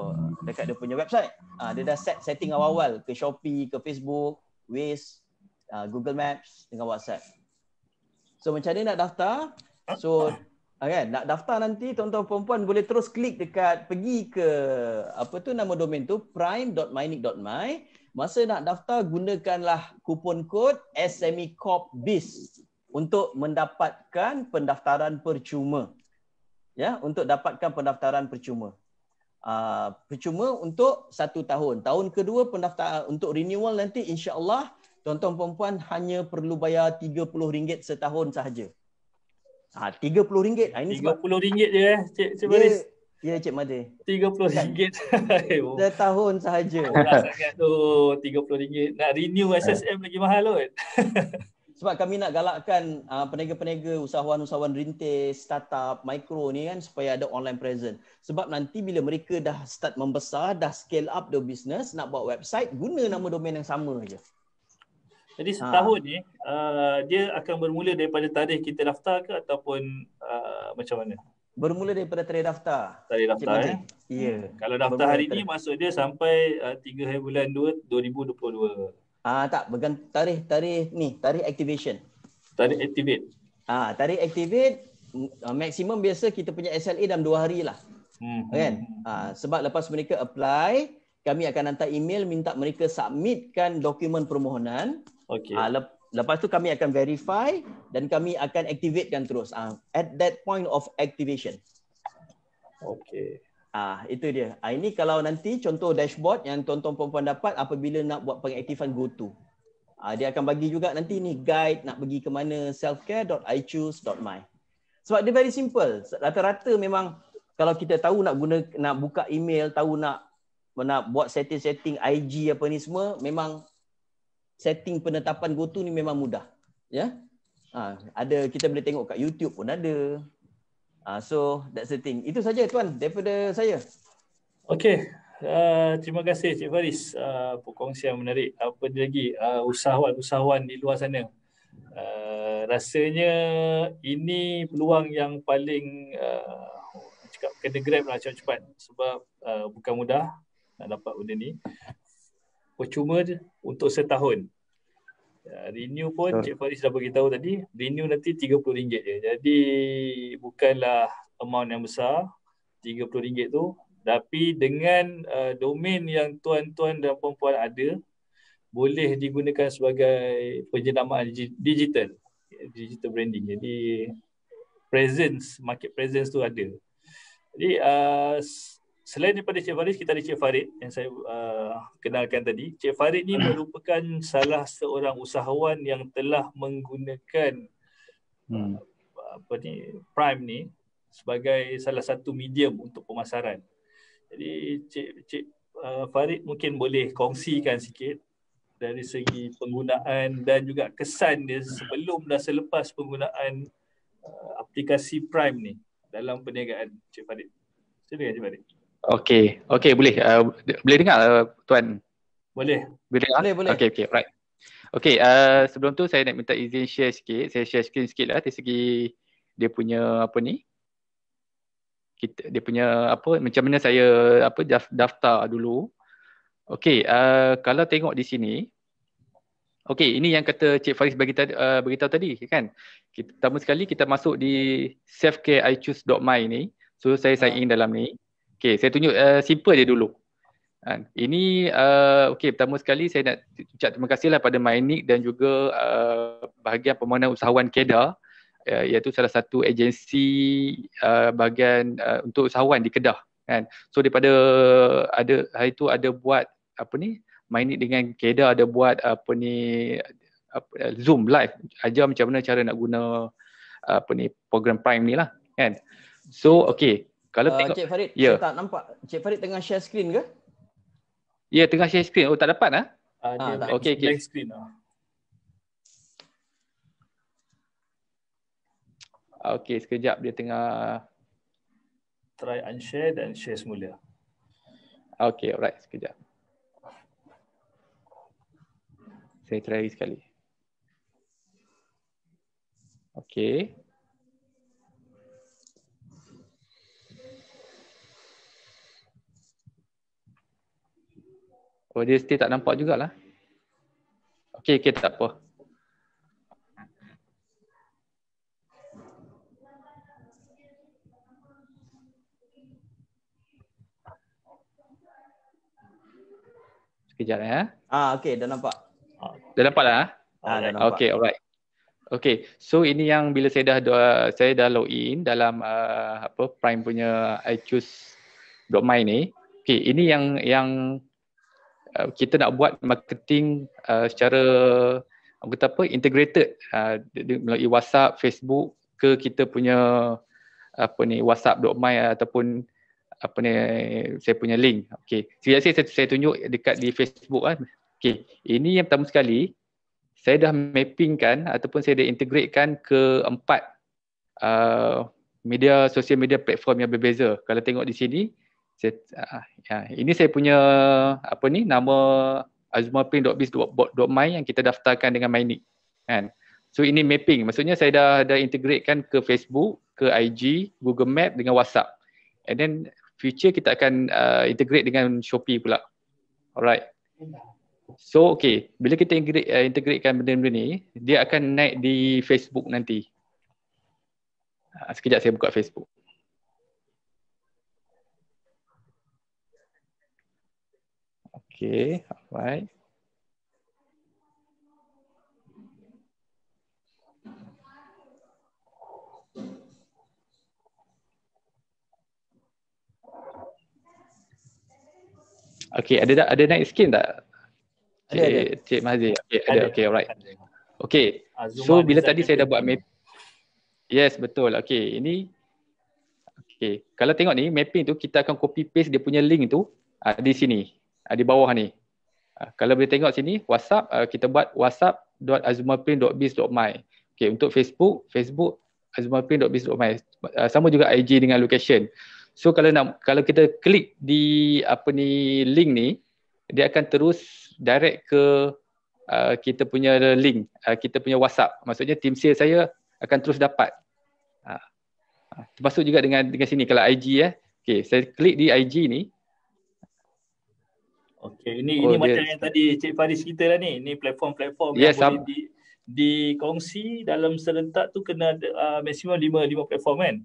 dekat dia punya website uh, dia dah set setting awal-awal ke Shopee ke Facebook Waze uh, Google Maps dengan WhatsApp. So macam mana nak daftar? So ah, kan nak daftar nanti tuan-tuan puan-puan boleh terus klik dekat pergi ke apa tu nama domain tu prime.mynik.my. masa nak daftar gunakanlah kupon kod SME Corp Biz untuk mendapatkan pendaftaran percuma. Ya, untuk dapatkan pendaftaran percuma. Uh, percuma untuk satu tahun. Tahun kedua pendaftaran untuk renewal nanti insya-Allah tuan-tuan perempuan hanya perlu bayar RM30 setahun sahaja. Ah ha, RM30. Ha, ini RM30 sebab... je eh, Cik Cik ya, Maris. Ya, ya Cik Mada. RM30 kan? setahun sahaja. Oh, sangat tu RM30. Nak renew ha. SSM lagi mahal kot. sebab kami nak galakkan uh, peniaga-peniaga usahawan-usahawan rintis, startup, mikro ni kan supaya ada online present. Sebab nanti bila mereka dah start membesar, dah scale up their business, nak buat website, guna nama domain yang sama je. Jadi ah. setahun ha. ni uh, dia akan bermula daripada tarikh kita daftar ke ataupun uh, macam mana? Bermula daripada tarikh daftar. Tarikh daftar Cik eh. Ya. Yeah. Hmm. Kalau daftar bermula hari ni maksud dia sampai uh, 3 hari bulan 2 2022. Ah uh, tak bergant tarikh tarikh ni, tarikh activation. Tarikh activate. Ah uh, tarikh activate uh, maksimum biasa kita punya SLA dalam 2 hari lah. Hmm. hmm kan? uh, sebab lepas mereka apply kami akan hantar email minta mereka submitkan dokumen permohonan Okay. Uh, ah, lep- lepas tu kami akan verify dan kami akan activatekan terus. Uh, at that point of activation. Okay. Ah, itu dia. Ah, ini kalau nanti contoh dashboard yang tuan-tuan perempuan dapat apabila nak buat pengaktifan go to. Ah, dia akan bagi juga nanti ni guide nak pergi ke mana selfcare.ichoose.my. Sebab dia very simple. Rata-rata memang kalau kita tahu nak guna nak buka email, tahu nak nak buat setting-setting IG apa ni semua, memang setting penetapan GoTo ni memang mudah. Ya. Ha, ada kita boleh tengok kat YouTube pun ada. Ha, so that setting Itu saja tuan daripada saya. Okay. Uh, terima kasih Cik Faris uh, perkongsian menarik. Apa lagi uh, usahawan-usahawan di luar sana. Uh, rasanya ini peluang yang paling uh, cakap kena grab lah cepat-cepat sebab uh, bukan mudah nak dapat benda ni percuma je untuk setahun. Ya, renew pun Cik Faris dah bagi tadi, renew nanti RM30 je. Jadi bukanlah amount yang besar RM30 tu tapi dengan uh, domain yang tuan-tuan dan puan-puan ada boleh digunakan sebagai penjenamaan digital digital branding. Jadi presence market presence tu ada. Jadi uh, Selain daripada Cik Farid, kita ada Cik Farid yang saya uh, kenalkan tadi. Cik Farid ni merupakan salah seorang usahawan yang telah menggunakan hmm. uh, apa ni Prime ni sebagai salah satu medium untuk pemasaran. Jadi Cik Cik uh, Farid mungkin boleh kongsikan sikit dari segi penggunaan dan juga kesan dia sebelum dan selepas penggunaan uh, aplikasi Prime ni dalam perniagaan Cik Farid. Silakan Cik Farid. Okay, okay boleh. Uh, boleh dengar uh, tuan? Boleh. Boleh, dengar? boleh. Okay, okay, right. Okay, uh, sebelum tu saya nak minta izin share sikit. Saya share screen sikit lah di segi dia punya apa ni. Kita, dia punya apa, macam mana saya apa daftar dulu. Okay, uh, kalau tengok di sini. okay, ini yang kata Cik Faris bagi uh, beritahu tadi kan. Kita, pertama sekali kita masuk di selfcareichoose.my ni. So saya ya. sign in dalam ni. Okay, saya tunjuk uh, simple je dulu. Ha, ini uh, okay, pertama sekali saya nak ucap terima kasih lah pada MyNIC dan juga uh, bahagian pembangunan usahawan KEDA uh, iaitu salah satu agensi uh, bahagian uh, untuk usahawan di Kedah. Kan. So daripada ada hari tu ada buat apa ni MyNIC dengan KEDA ada buat apa ni apa, Zoom live ajar macam mana cara nak guna apa ni program Prime ni lah kan. So okay kalau uh, tengok, Cik Farid, yeah. tak nampak. Cik Farid tengah share screen ke? Ya, yeah, tengah share screen. Oh, tak dapat lah. Ha? Uh, ah, ah, ah okay, okay. Blank screen lah. Okay, sekejap dia tengah... Try unshare dan share semula. Okay, alright. Sekejap. Saya try lagi sekali. Okay. Oh dia still tak nampak jugalah. Okey Okay tak apa. Sekejap ya. Ah okay dah nampak. Dah nampak lah. Ah, dah okay, nampak. Okey alright. Okay, so ini yang bila saya dah saya dah login dalam uh, apa Prime punya I choose domain ni. Okay, ini yang yang Uh, kita nak buat marketing uh, secara kata apa integrated uh, melalui WhatsApp, Facebook ke kita punya apa ni WhatsApp dot ataupun apa ni saya punya link. Okey. Sekejap saya, saya saya tunjuk dekat di Facebook kan. Okey. Ini yang pertama sekali saya dah mappingkan ataupun saya dah integratekan ke empat uh, media sosial media platform yang berbeza. Kalau tengok di sini, saya, uh, ya, ini saya punya apa ni nama azumaping.biz.my yang kita daftarkan dengan MyNIC kan. So ini mapping. Maksudnya saya dah dah integratekan ke Facebook, ke IG, Google Map dengan WhatsApp. And then future kita akan uh, integrate dengan Shopee pula. Alright. So okay, bila kita integrate, uh, ah, integratekan benda-benda ni, dia akan naik di Facebook nanti. Uh, sekejap saya buka Facebook. Okay, alright. Okay, ada tak ada naik skin tak? Cik, ada, ada. Cik Mahzir. Okay, ada. ada. Okay, alright. Okay. Ah, so bila tadi saya dah buat map. Yes, betul. Okay, ini. Okay, kalau tengok ni mapping tu kita akan copy paste dia punya link tu ah, di sini uh, di bawah ni. Uh, kalau boleh tengok sini WhatsApp uh, kita buat whatsapp.azumaprint.biz.my. Okey untuk Facebook Facebook azumaprint.biz.my. Uh, sama juga IG dengan location. So kalau nak kalau kita klik di apa ni link ni dia akan terus direct ke uh, kita punya link, uh, kita punya WhatsApp. Maksudnya team sales saya akan terus dapat. Uh, termasuk juga dengan dengan sini kalau IG eh. Okey, saya klik di IG ni. Okey, ini oh, ini okay. macam yang tadi Cik Faris kita lah ni. Ini platform-platform yes, ya, yang boleh di, dikongsi dalam serentak tu kena uh, maksimum lima, lima platform kan?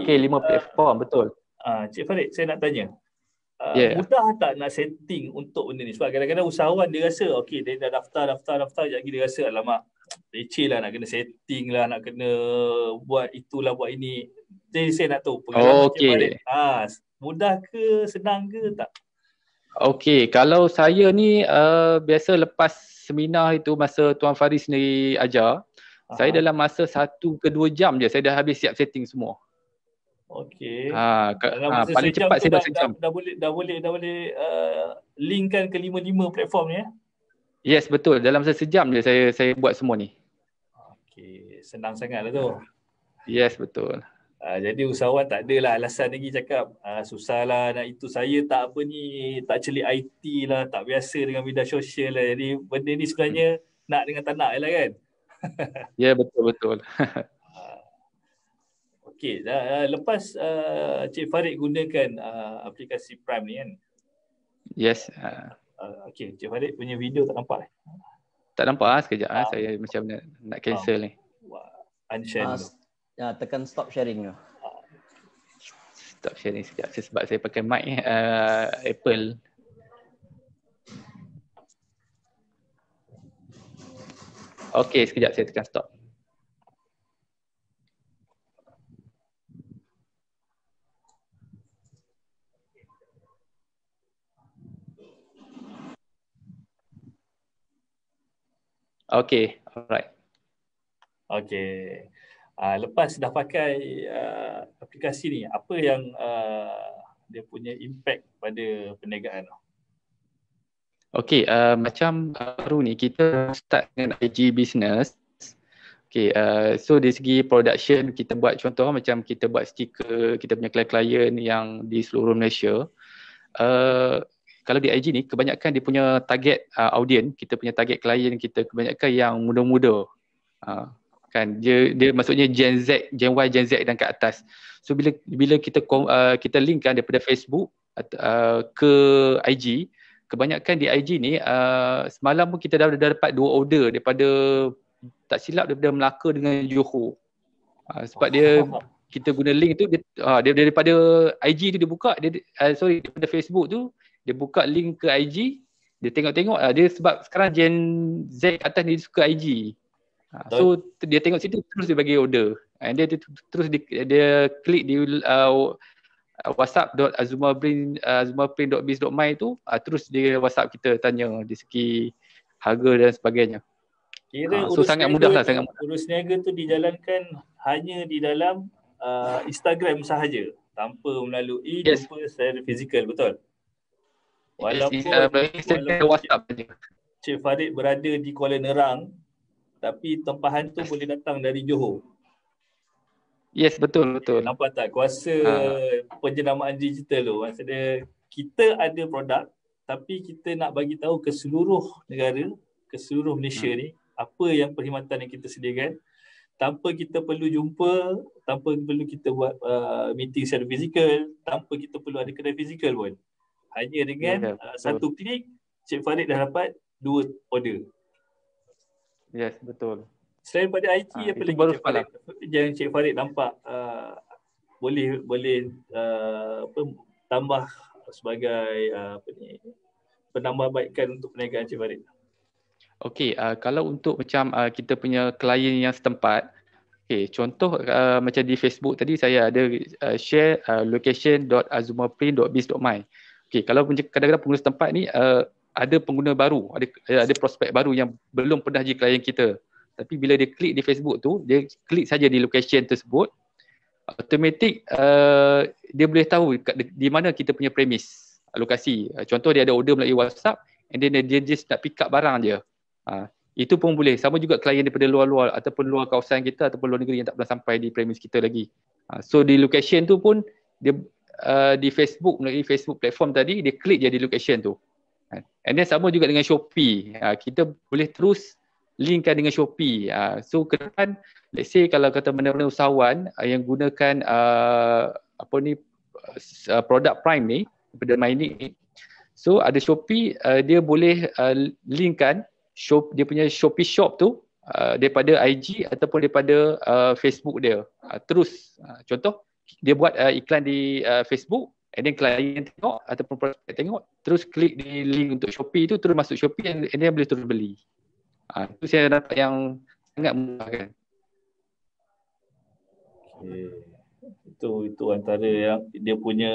Okey, lima uh, platform betul. Uh, Cik Farid, saya nak tanya. Uh, yeah. Mudah tak nak setting untuk benda ni? Sebab kadang-kadang usahawan dia rasa, okey, dia dah daftar, daftar, daftar, sekejap lagi dia rasa, alamak, leceh lah nak kena setting lah, nak kena buat itulah, buat ini. Jadi saya nak tahu, oh, okay. Cik mudah ke, senang ke tak? Okey, kalau saya ni uh, biasa lepas seminar itu masa Tuan Faris sendiri ajar, Aha. saya dalam masa satu ke dua jam je saya dah habis siap setting semua. Okey. Ha, dalam ha, masa ha paling sejam cepat saya dah, dah, dah, dah boleh dah boleh dah boleh uh, linkkan ke lima-lima platform ni ya. Yes, betul. Dalam masa sejam je saya saya buat semua ni. Okey, senang sangatlah tu. Yes, betul. Ah, jadi usahawan tak lah alasan lagi cakap ah, susah lah. nak itu saya tak apa ni tak celik IT lah tak biasa dengan media sosial lah jadi benda ni sebenarnya hmm. nak dengan tak nak lah kan ya yeah, betul betul ah, Okey, dah lepas uh, Cik Farid gunakan uh, aplikasi Prime ni kan? Yes. Uh, uh, Cik Farid punya video tak nampak eh? Tak nampak ah sekejap ah uh, saya macam nak, nak cancel uh, ni. Wah, unshare uh, Ya, tekan stop sharing tu. Stop sharing sekejap sebab saya pakai mic uh, Apple. Okay, sekejap saya tekan stop. Okay, alright. Okay. Uh, lepas dah pakai uh, aplikasi ni, apa yang uh, dia punya impact pada perniagaan? Okay, uh, macam baru ni kita start dengan IG business. Okay, uh, so dari segi production kita buat contoh macam kita buat stiker kita punya klien-klien yang di seluruh Malaysia. Uh, kalau di IG ni kebanyakan dia punya target uh, audience, kita punya target klien kita kebanyakan yang muda-muda. Uh, kan dia dia maksudnya Gen Z Gen Y Gen Z dan ke atas so bila bila kita uh, kita linkkan daripada Facebook uh, ke IG kebanyakan di IG ni uh, semalam pun kita dah, dah dapat dua order daripada tak silap daripada Melaka dengan Johor uh, sebab dia kita guna link tu dia, uh, dia daripada IG tu dia buka dia uh, sorry daripada Facebook tu dia buka link ke IG dia tengok-tengok uh, dia sebab sekarang Gen Z atas ni dia suka IG Ha, so dia tengok situ terus dia bagi order. And ha, dia, dia terus dia, dia klik di uh, uh whatsapp.azumabrin.biz.my uh, tu uh, terus dia whatsapp kita tanya di segi harga dan sebagainya. Kira ha, so sangat mudah lah. Sangat mudah. Urus niaga tu dijalankan hanya di dalam uh, Instagram sahaja tanpa melalui yes. jumpa secara fizikal betul? Walaupun, yes, walaupun WhatsApp. Cik, Cik Farid berada di Kuala Nerang tapi tempahan tu boleh datang dari Johor. Yes, betul betul. Nampak tak kuasa ha. penjenamaan digital tu. Maksudnya kita ada produk tapi kita nak bagi tahu ke seluruh negara, ke seluruh Malaysia hmm. ni apa yang perkhidmatan yang kita sediakan tanpa kita perlu jumpa, tanpa perlu kita buat uh, meeting secara fizikal, tanpa kita perlu ada kedai fizikal pun. Hanya dengan ya, ya. uh, satu klik Cik Farid dah dapat dua order. Yes, betul. Selain pada IT, ha, ah, apa lagi Cik Farid, yang Cik Farid nampak uh, boleh boleh uh, apa, tambah sebagai uh, apa ni, penambahbaikan untuk perniagaan Cik Farid? Okey, uh, kalau untuk macam uh, kita punya klien yang setempat, okay, contoh uh, macam di Facebook tadi saya ada uh, share uh, location.azumaprint.biz.my. Okay, kalau kadang-kadang pengurus tempat ni uh, ada pengguna baru, ada ada prospek baru yang belum pernah jadi klien kita. Tapi bila dia klik di Facebook tu, dia klik saja di location tersebut, automatic uh, dia boleh tahu di mana kita punya premis lokasi. Uh, contoh dia ada order melalui WhatsApp and then dia just nak pick up barang dia. Ha, uh, itu pun boleh. Sama juga klien daripada luar-luar ataupun luar kawasan kita ataupun luar negeri yang tak pernah sampai di premis kita lagi. Ha, so di location tu pun dia uh, di Facebook melalui Facebook platform tadi dia klik je di location tu. And then sama juga dengan Shopee. Ah, kita boleh terus linkkan dengan Shopee. Ah, so ke depan, let's say kalau kata benda-benda usahawan ah, yang gunakan apa ni produk prime ni, benda main ni. So ada Shopee, dia boleh linkkan shop dia punya Shopee shop tu daripada IG ataupun daripada Facebook dia. Terus contoh dia buat iklan di Facebook, And then client tengok ataupun prospect tengok, terus klik di link untuk Shopee tu, terus masuk Shopee and, and then boleh terus beli. Ah, ha, tu saya dapat yang sangat mudah kan. Okay. Itu itu antara yang dia punya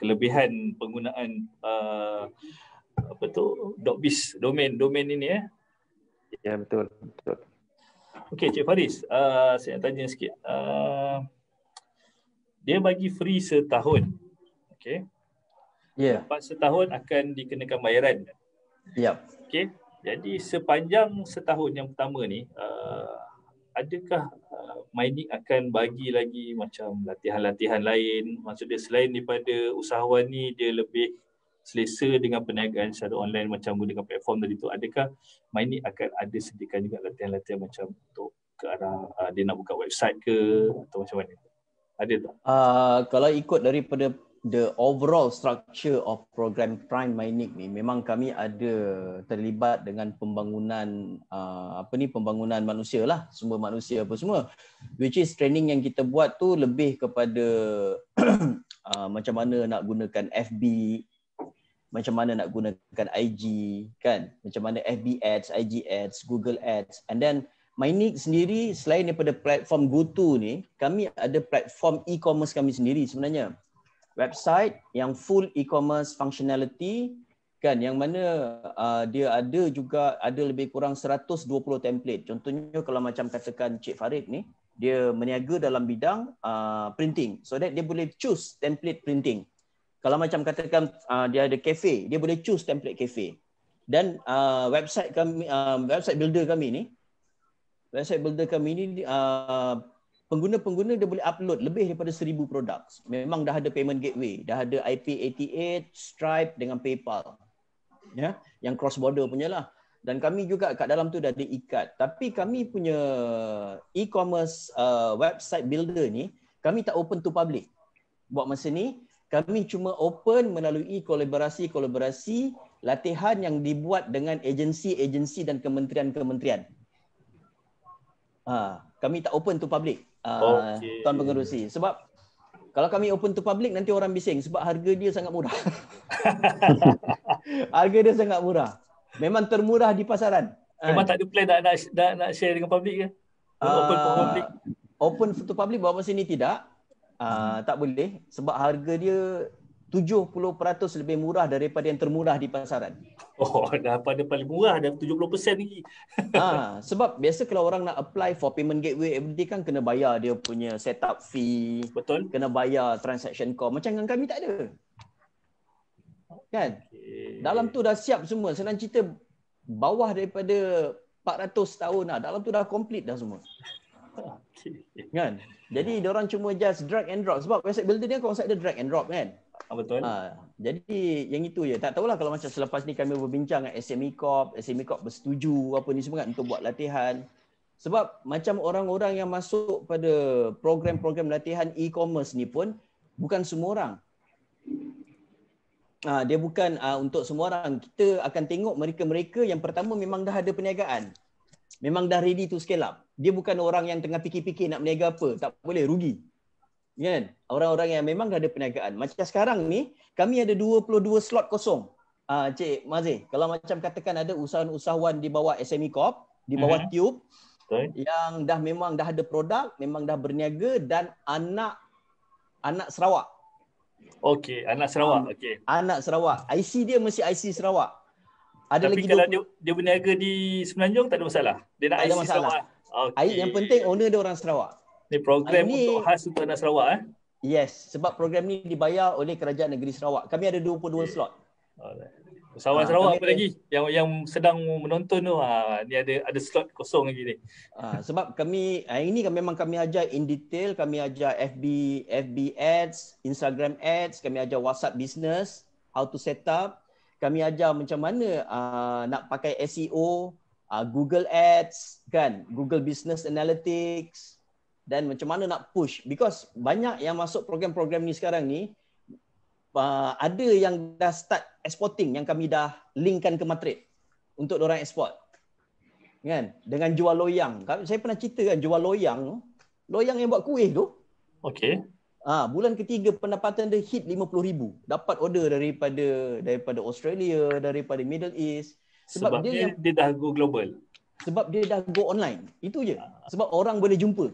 kelebihan penggunaan uh, apa tu .biz domain domain ini eh. Ya yeah, betul betul. Okey Cik Faris, uh, saya nak tanya sikit. Uh, dia bagi free setahun. Okay. Yeah. Lepas setahun akan dikenakan bayaran. Yep. Okay. Jadi sepanjang setahun yang pertama ni, uh, adakah uh, mining akan bagi lagi macam latihan-latihan lain? Maksudnya selain daripada usahawan ni, dia lebih selesa dengan perniagaan secara online macam menggunakan platform tadi tu adakah Mini akan ada sediakan juga latihan-latihan macam untuk ke arah uh, dia nak buka website ke atau macam mana ada tak uh, kalau ikut daripada the overall structure of program Prime Mining ni memang kami ada terlibat dengan pembangunan uh, apa ni pembangunan manusia lah sumber manusia apa semua which is training yang kita buat tu lebih kepada uh, macam mana nak gunakan FB macam mana nak gunakan IG kan macam mana FB ads IG ads Google ads and then Mynik sendiri selain daripada platform GoTo ni, kami ada platform e-commerce kami sendiri sebenarnya website yang full e-commerce functionality kan yang mana uh, dia ada juga ada lebih kurang 120 template contohnya kalau macam katakan Cik Farid ni dia meniaga dalam bidang uh, printing so that dia boleh choose template printing kalau macam katakan uh, dia ada cafe dia boleh choose template cafe dan uh, website kami uh, website builder kami ni website builder kami ni uh, pengguna-pengguna dia boleh upload lebih daripada seribu produk. Memang dah ada payment gateway, dah ada IP88, Stripe dengan PayPal. Ya, yang cross border punya lah. Dan kami juga kat dalam tu dah ada ikat. Tapi kami punya e-commerce uh, website builder ni, kami tak open to public. Buat masa ni, kami cuma open melalui kolaborasi-kolaborasi latihan yang dibuat dengan agensi-agensi dan kementerian-kementerian. Ha, kami tak open to public. Uh, ha, okay. Tuan Pengerusi. Sebab kalau kami open to public nanti orang bising sebab harga dia sangat murah. harga dia sangat murah. Memang termurah di pasaran. Ha. Memang tak ada plan nak nak nak, nak share dengan public ke? Ha, open uh, to public. Open to public bawa sini tidak. Uh, tak boleh sebab harga dia 70% lebih murah daripada yang termurah di pasaran. Oh, daripada paling murah ada 70% lagi. ha, sebab biasa kalau orang nak apply for payment gateway FD kan kena bayar dia punya setup fee. Betul. Kena bayar transaction cost. Macam dengan kami tak ada. Kan? Dalam tu dah siap semua. Senang cerita bawah daripada 400 tahun lah. Dalam tu dah complete dah semua. Okay. Kan? Jadi, orang cuma just drag and drop. Sebab website builder dia konsep dia drag and drop kan? Ah, betul. Ha, jadi yang itu je. Tak tahulah kalau macam selepas ni kami berbincang dengan SME Corp, SME Corp bersetuju apa ni semua kan untuk buat latihan. Sebab macam orang-orang yang masuk pada program-program latihan e-commerce ni pun bukan semua orang. Ha, dia bukan ha, untuk semua orang. Kita akan tengok mereka-mereka yang pertama memang dah ada perniagaan. Memang dah ready to scale up. Dia bukan orang yang tengah fikir-fikir nak berniaga apa. Tak boleh, rugi kan orang-orang yang memang dah ada perniagaan macam sekarang ni kami ada 22 slot kosong ah uh, cik Mazih kalau macam katakan ada usahawan-usahawan di bawah SME Corp di bawah uh-huh. Tube okay. yang dah memang dah ada produk memang dah berniaga dan anak anak Sarawak okey anak Sarawak okey anak Sarawak IC dia mesti IC Sarawak ada Tapi lagi kalau 20... dia, dia berniaga di Semenanjung tak ada masalah dia nak tak IC ada masalah. Sarawak okay. yang penting owner dia orang Sarawak ini program ini, untuk khas Tanah Sarawak eh. Yes, sebab program ni dibayar oleh Kerajaan Negeri Sarawak. Kami ada 22 okay. slot. Alright. Ah, Sarawak Sarawak ha, apa lagi yang yang sedang menonton tu ha, ni ada ada slot kosong lagi ni. Ha, sebab kami ini kami memang kami ajar in detail, kami ajar FB FB ads, Instagram ads, kami ajar WhatsApp business, how to set up, kami ajar macam mana uh, nak pakai SEO, uh, Google Ads kan, Google Business Analytics, dan macam mana nak push because banyak yang masuk program-program ni sekarang ni uh, ada yang dah start exporting yang kami dah linkkan ke matrik untuk orang export kan dengan jual loyang saya pernah cerita kan jual loyang loyang yang buat kuih tu okey ah ha, uh, bulan ketiga pendapatan dia hit 50000 dapat order daripada daripada Australia daripada Middle East sebab, sebab dia, dia, dia dah go global sebab dia dah go online itu je ah. sebab orang boleh jumpa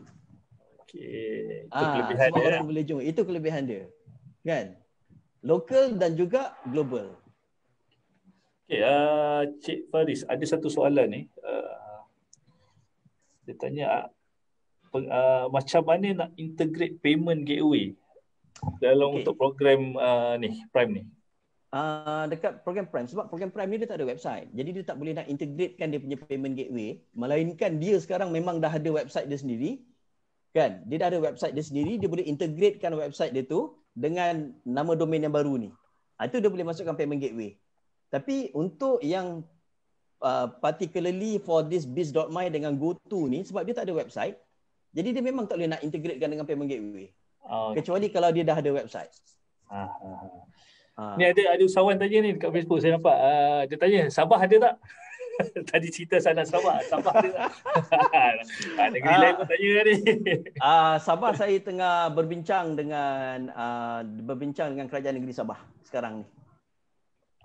Okay. Itu ah, kelebihan dia. Orang boleh jumpa. Itu kelebihan dia. Kan? Local dan juga global. Okay. Uh, Cik Faris, ada satu soalan ni. Uh, dia tanya, uh, uh, macam mana nak integrate payment gateway dalam okay. untuk program uh, ni, Prime ni? Uh, dekat program Prime sebab program Prime ni dia tak ada website. Jadi dia tak boleh nak integratekan dia punya payment gateway melainkan dia sekarang memang dah ada website dia sendiri kan dia dah ada website dia sendiri dia boleh integratekan website dia tu dengan nama domain yang baru ni ha, itu dia boleh masukkan payment gateway tapi untuk yang uh, particularly for this biz.my dengan goto ni sebab dia tak ada website jadi dia memang tak boleh nak integratekan dengan payment gateway oh, kecuali kalau dia dah ada website ah, ah, ah. Ah. ni ada ada usahawan tanya ni dekat Facebook saya nampak uh, dia tanya Sabah ada tak tadi cerita sana Sabah. Sabah dia. ah, negeri ah. lain pun tanya tadi. ah, Sabah saya tengah berbincang dengan ah, berbincang dengan kerajaan negeri Sabah sekarang ni.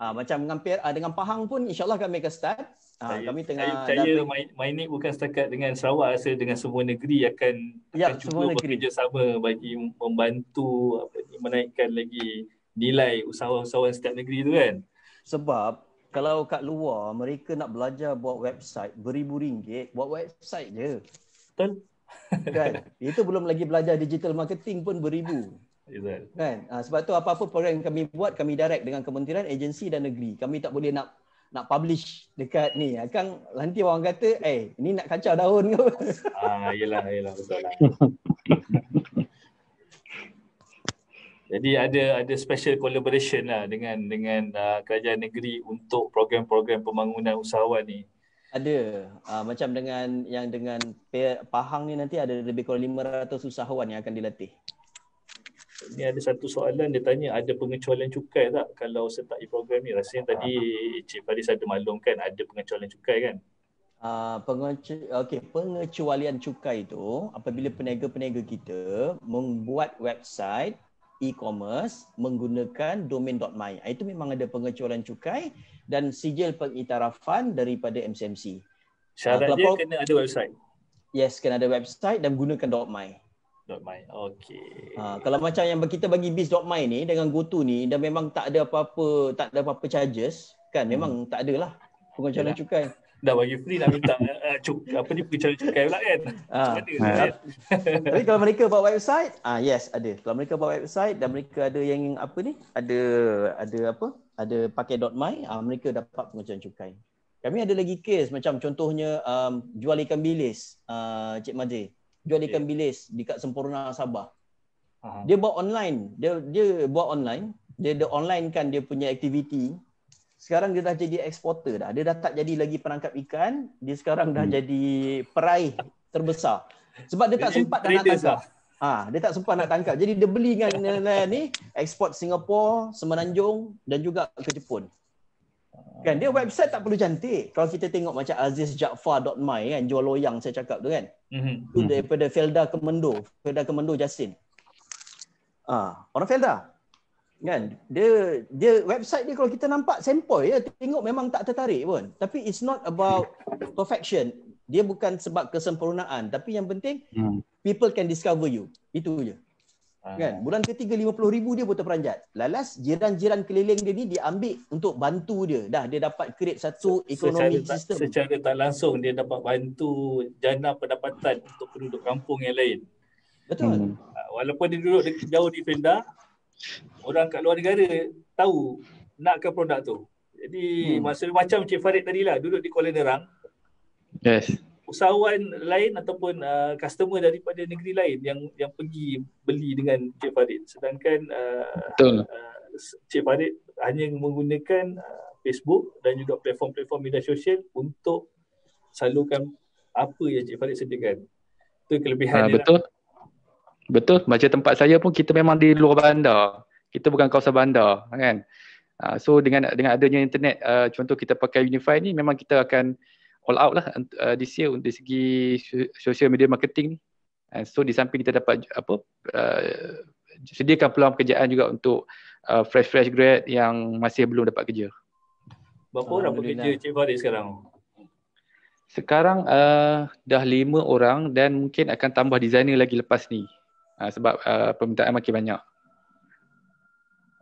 Ah, macam dengan, ah, dengan Pahang pun insyaAllah kami akan start. Ah, saya, kami tengah saya percaya Mainik bukan setakat dengan Sarawak saya dengan semua negeri akan, ya, akan cuba negeri. bekerjasama bagi membantu apa, ni, menaikkan lagi nilai usahawan-usahawan setiap negeri tu kan sebab kalau kat luar mereka nak belajar buat website beribu ringgit buat website je betul kan itu belum lagi belajar digital marketing pun beribu kan ha, sebab tu apa-apa program kami buat kami direct dengan kementerian agensi dan negeri kami tak boleh nak nak publish dekat ni ah, kan nanti orang kata eh ni nak kacau daun ke ah yalah yalah betul lah Jadi ada ada special collaboration lah dengan dengan uh, kerajaan negeri untuk program-program pembangunan usahawan ni. Ada uh, macam dengan yang dengan Pahang ni nanti ada lebih kurang 500 usahawan yang akan dilatih. Ni ada satu soalan dia tanya ada pengecualian cukai tak kalau sertai program ni? Rasanya uh, tadi Cik Faris ada maklumkan ada pengecualian cukai kan? Uh, ah, pengecu- okay, pengecualian cukai tu apabila peniaga-peniaga kita membuat website e-commerce menggunakan domain .my, ah, Itu memang ada pengecualian cukai dan sijil pengiktirafan daripada MCMC. Syarat ah, dia kena ada website. Yes, kena ada website dan gunakan .my. .my. Okey. Uh, kalau macam yang kita bagi bis .my ni dengan GoTo ni dah memang tak ada apa-apa, tak ada apa-apa charges, kan? Hmm. Memang hmm. tak lah pengecualian cukai dah bagi free nak minta eh, cuk apa ni pergi cari cukai pula kan. Ha. Tapi kalau mereka buat website, ah yes ada. Kalau mereka buat website dan mereka ada yang apa ni? Ada ada apa? Ada pakai dot .my, ah mereka dapat pengucuran cukai. Kami ada lagi kes macam contohnya um, jual ikan bilis, uh, Cik Madi. Jual ikan yeah. bilis dekat Sempurna Sabah. Dia buat online, dia dia buat online, dia dia kan dia punya aktiviti sekarang dia dah jadi eksporter dah. Dia dah tak jadi lagi penangkap ikan, dia sekarang dah hmm. jadi peraih terbesar. Sebab dia tak dia sempat dia nak tangkap. Ah, ha, dia tak sempat nak tangkap. Jadi dia beli dengan nelayan ni ekspor Singapura, Semenanjung dan juga ke Jepun. Kan dia website tak perlu cantik. Kalau kita tengok macam azizjafar.my kan jual loyang saya cakap tu kan. Mm-hmm. daripada Felda Kemendo, Felda Kemendo Jasin. Ah, ha, orang Felda kan dia dia website dia kalau kita nampak sempoi ya tengok memang tak tertarik pun tapi it's not about perfection dia bukan sebab kesempurnaan tapi yang penting hmm. people can discover you itu je hmm. kan bulan ketiga 50000 dia pun terperanjat lalas jiran-jiran keliling dia ni diambil untuk bantu dia dah dia dapat create satu ekonomi secara sistem tak, secara tak langsung dia dapat bantu jana pendapatan untuk penduduk kampung yang lain betul hmm. walaupun dia duduk jauh di Fenda orang kat luar negara tahu nak ke produk tu. Jadi hmm. maksudnya macam Cik Farid tadi lah duduk di Kuala Nerang. Yes. Usahawan lain ataupun uh, customer daripada negeri lain yang yang pergi beli dengan Cik Farid. Sedangkan uh, uh, Cik Farid hanya menggunakan uh, Facebook dan juga platform-platform media sosial untuk salurkan apa yang Cik Farid sediakan. Itu kelebihan ha, dia. Lah. Betul. Lah. Betul. Macam tempat saya pun kita memang di luar bandar kita bukan kawasan bandar kan uh, so dengan dengan adanya internet uh, contoh kita pakai unify ni memang kita akan all out lah uh, this year untuk segi social media marketing ni and so di samping kita dapat apa uh, sediakan peluang pekerjaan juga untuk uh, fresh fresh grad yang masih belum dapat kerja berapa orang bekerja Cik Farid sekarang sekarang uh, dah lima orang dan mungkin akan tambah designer lagi lepas ni uh, sebab uh, permintaan makin banyak.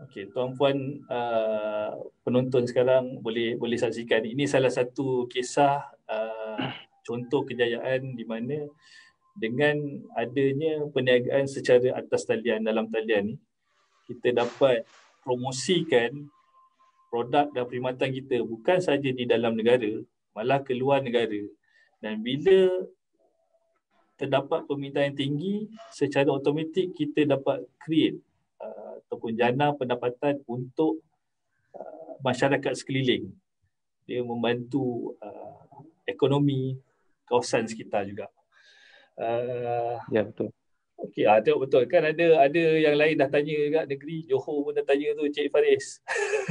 Okey, tuan-puan uh, penonton sekarang boleh boleh saksikan ini salah satu kisah uh, contoh kejayaan di mana dengan adanya perniagaan secara atas talian dalam talian ni kita dapat promosikan produk dan perkhidmatan kita bukan saja di dalam negara malah keluar negara dan bila terdapat permintaan tinggi secara automatik kita dapat create ataupun jana pendapatan untuk uh, masyarakat sekeliling. Dia membantu uh, ekonomi kawasan sekitar juga. Uh, ya betul. Okey, ada ah, betul kan ada ada yang lain dah tanya juga negeri Johor pun dah tanya tu Cik Faris.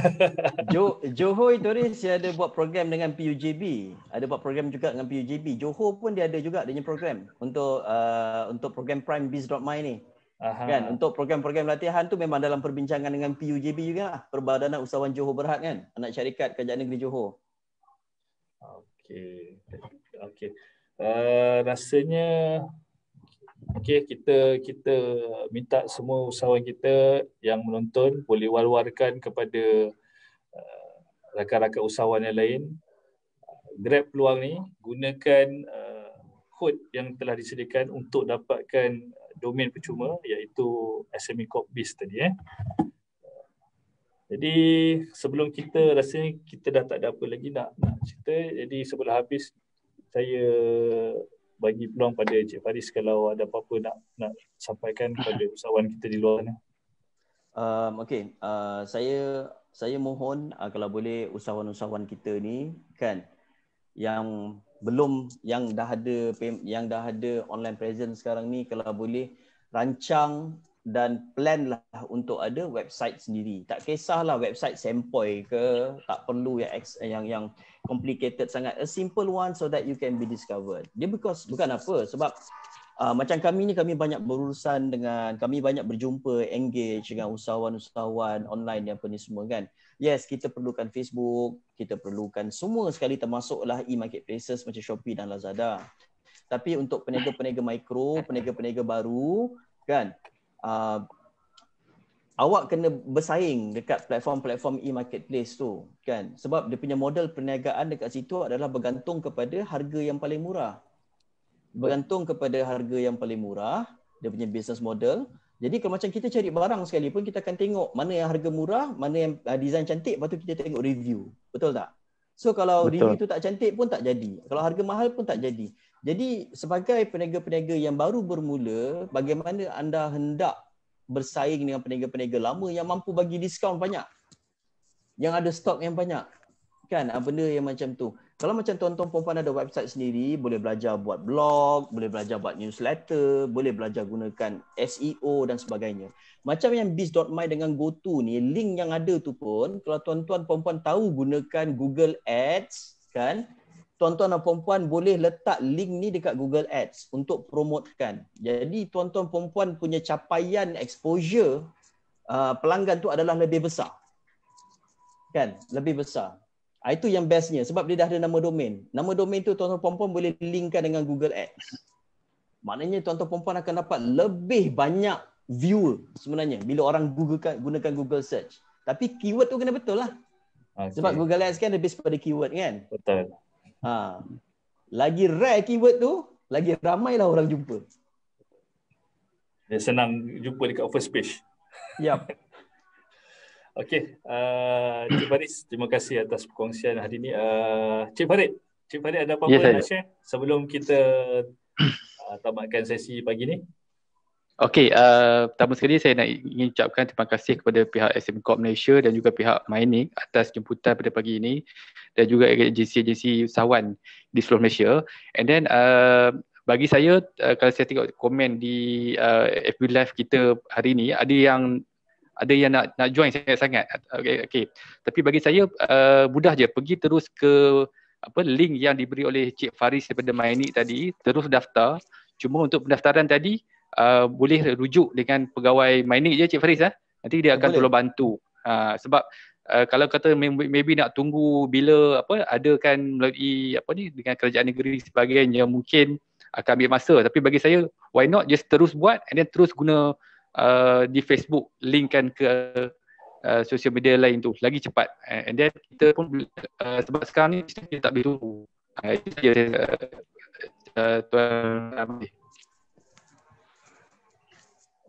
jo, Johor itu dia ada buat program dengan PUJB. Ada buat program juga dengan PUJB. Johor pun dia ada juga dia punya program untuk uh, untuk program Prime Biz.my ni. Aha. kan untuk program-program latihan tu memang dalam perbincangan dengan PUJB juga lah, Perbadanan Usahawan Johor Berhad kan anak syarikat Kerajaan Negeri Johor. Okey. Okey. Uh, rasanya okey kita kita minta semua usahawan kita yang menonton boleh war-warkan kepada uh, rakan-rakan usahawan yang lain grab peluang ni gunakan uh, eh, kod yang telah disediakan untuk dapatkan domain percuma iaitu SME Corp Biz tadi eh. Jadi sebelum kita rasanya kita dah tak ada apa lagi nak nak cerita. Jadi sebelum habis saya bagi peluang pada Cik Faris kalau ada apa-apa nak nak sampaikan kepada usahawan kita di luar sana. Um, okay, uh, saya saya mohon uh, kalau boleh usahawan-usahawan kita ni kan yang belum yang dah ada yang dah ada online presence sekarang ni kalau boleh rancang dan plan lah untuk ada website sendiri. Tak kisahlah website sempoi ke, tak perlu yang yang yang complicated sangat. A simple one so that you can be discovered. Dia because bukan apa sebab uh, macam kami ni kami banyak berurusan dengan kami banyak berjumpa engage dengan usahawan-usahawan online yang apa ni semua kan yes kita perlukan Facebook kita perlukan semua sekali termasuklah e-marketplaces macam Shopee dan Lazada tapi untuk peniaga-peniaga mikro peniaga-peniaga baru kan uh, awak kena bersaing dekat platform-platform e-marketplace tu kan sebab dia punya model perniagaan dekat situ adalah bergantung kepada harga yang paling murah bergantung kepada harga yang paling murah dia punya business model jadi kalau macam kita cari barang sekali pun kita akan tengok mana yang harga murah, mana yang uh, design cantik, lepas kita tengok review. Betul tak? So kalau Betul. review tu tak cantik pun tak jadi. Kalau harga mahal pun tak jadi. Jadi sebagai peniaga-peniaga yang baru bermula, bagaimana anda hendak bersaing dengan peniaga-peniaga lama yang mampu bagi diskaun banyak? Yang ada stok yang banyak. Kan? Ah, benda yang macam tu kalau macam tuan-tuan perempuan ada website sendiri, boleh belajar buat blog, boleh belajar buat newsletter, boleh belajar gunakan SEO dan sebagainya. Macam yang biz.my dengan GoTo ni, link yang ada tu pun, kalau tuan-tuan perempuan tahu gunakan Google Ads, kan, tuan-tuan dan perempuan boleh letak link ni dekat Google Ads untuk promotkan. Jadi tuan-tuan perempuan punya capaian exposure uh, pelanggan tu adalah lebih besar. Kan? Lebih besar. Ah, itu yang bestnya sebab dia dah ada nama domain. Nama domain tu tuan-tuan puan-puan boleh linkkan dengan Google Ads. Maknanya tuan-tuan puan-puan akan dapat lebih banyak viewer sebenarnya bila orang googlekan gunakan Google search. Tapi keyword tu kena betul lah. Okay. Sebab Google Ads kan lebih pada keyword kan? Betul. Ha. Lagi rare keyword tu, lagi ramailah orang jumpa. Dia senang jumpa dekat first page. Yap. Okey, uh, Cik Faris, terima kasih atas perkongsian hari ini. Uh, Cik Farid, Cik Farid ada apa-apa yes, ya, nak share sebelum kita uh, tamatkan sesi pagi ini? Okey, uh, pertama sekali saya nak ingin ucapkan terima kasih kepada pihak SM Corp Malaysia dan juga pihak Mining atas jemputan pada pagi ini dan juga agensi-agensi usahawan di seluruh Malaysia. And then uh, bagi saya, uh, kalau saya tengok komen di uh, FB Live kita hari ini, ada yang ada yang nak nak join saya sangat okey okey tapi bagi saya uh, mudah je pergi terus ke apa link yang diberi oleh Cik Faris daripada MyNIC tadi terus daftar cuma untuk pendaftaran tadi uh, boleh rujuk dengan pegawai MyNIC je Cik Faris eh nanti dia akan tolong bantu uh, sebab uh, kalau kata maybe, maybe nak tunggu bila apa ada kan melalui apa ni dengan kerajaan negeri sebagainya mungkin akan ambil masa tapi bagi saya why not just terus buat and then terus guna Uh, di Facebook linkkan ke uh, sosial media lain tu lagi cepat uh, and then kita pun uh, sebab sekarang ni kita tak boleh tunggu uh, itu uh, saja uh, tuan Amri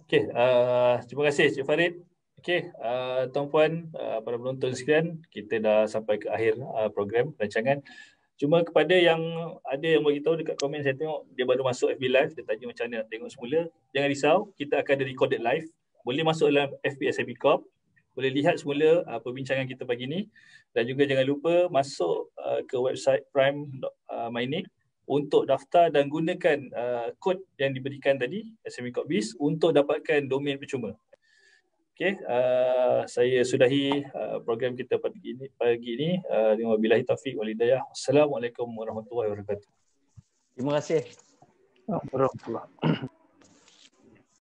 Okay, uh, terima kasih Cik Farid. Okay, uh, tuan-puan, uh, para penonton sekalian, kita dah sampai ke akhir uh, program rancangan. Cuma kepada yang ada yang bagi tahu dekat komen saya tengok dia baru masuk FB live dia tanya macam mana nak tengok semula. Jangan risau, kita akan ada recorded live. Boleh masuk dalam FBSAB Corp. Boleh lihat semula uh, perbincangan kita pagi ni dan juga jangan lupa masuk uh, ke website Prime prime.mining uh, untuk daftar dan gunakan uh, kod yang diberikan tadi SME Corp Biz untuk dapatkan domain percuma. Okay, uh, saya sudahi uh, program kita pada pagi ini. Pagi ini uh, wabillahi taufiq wal hidayah. Assalamualaikum warahmatullahi wabarakatuh. Terima kasih. Alhamdulillah.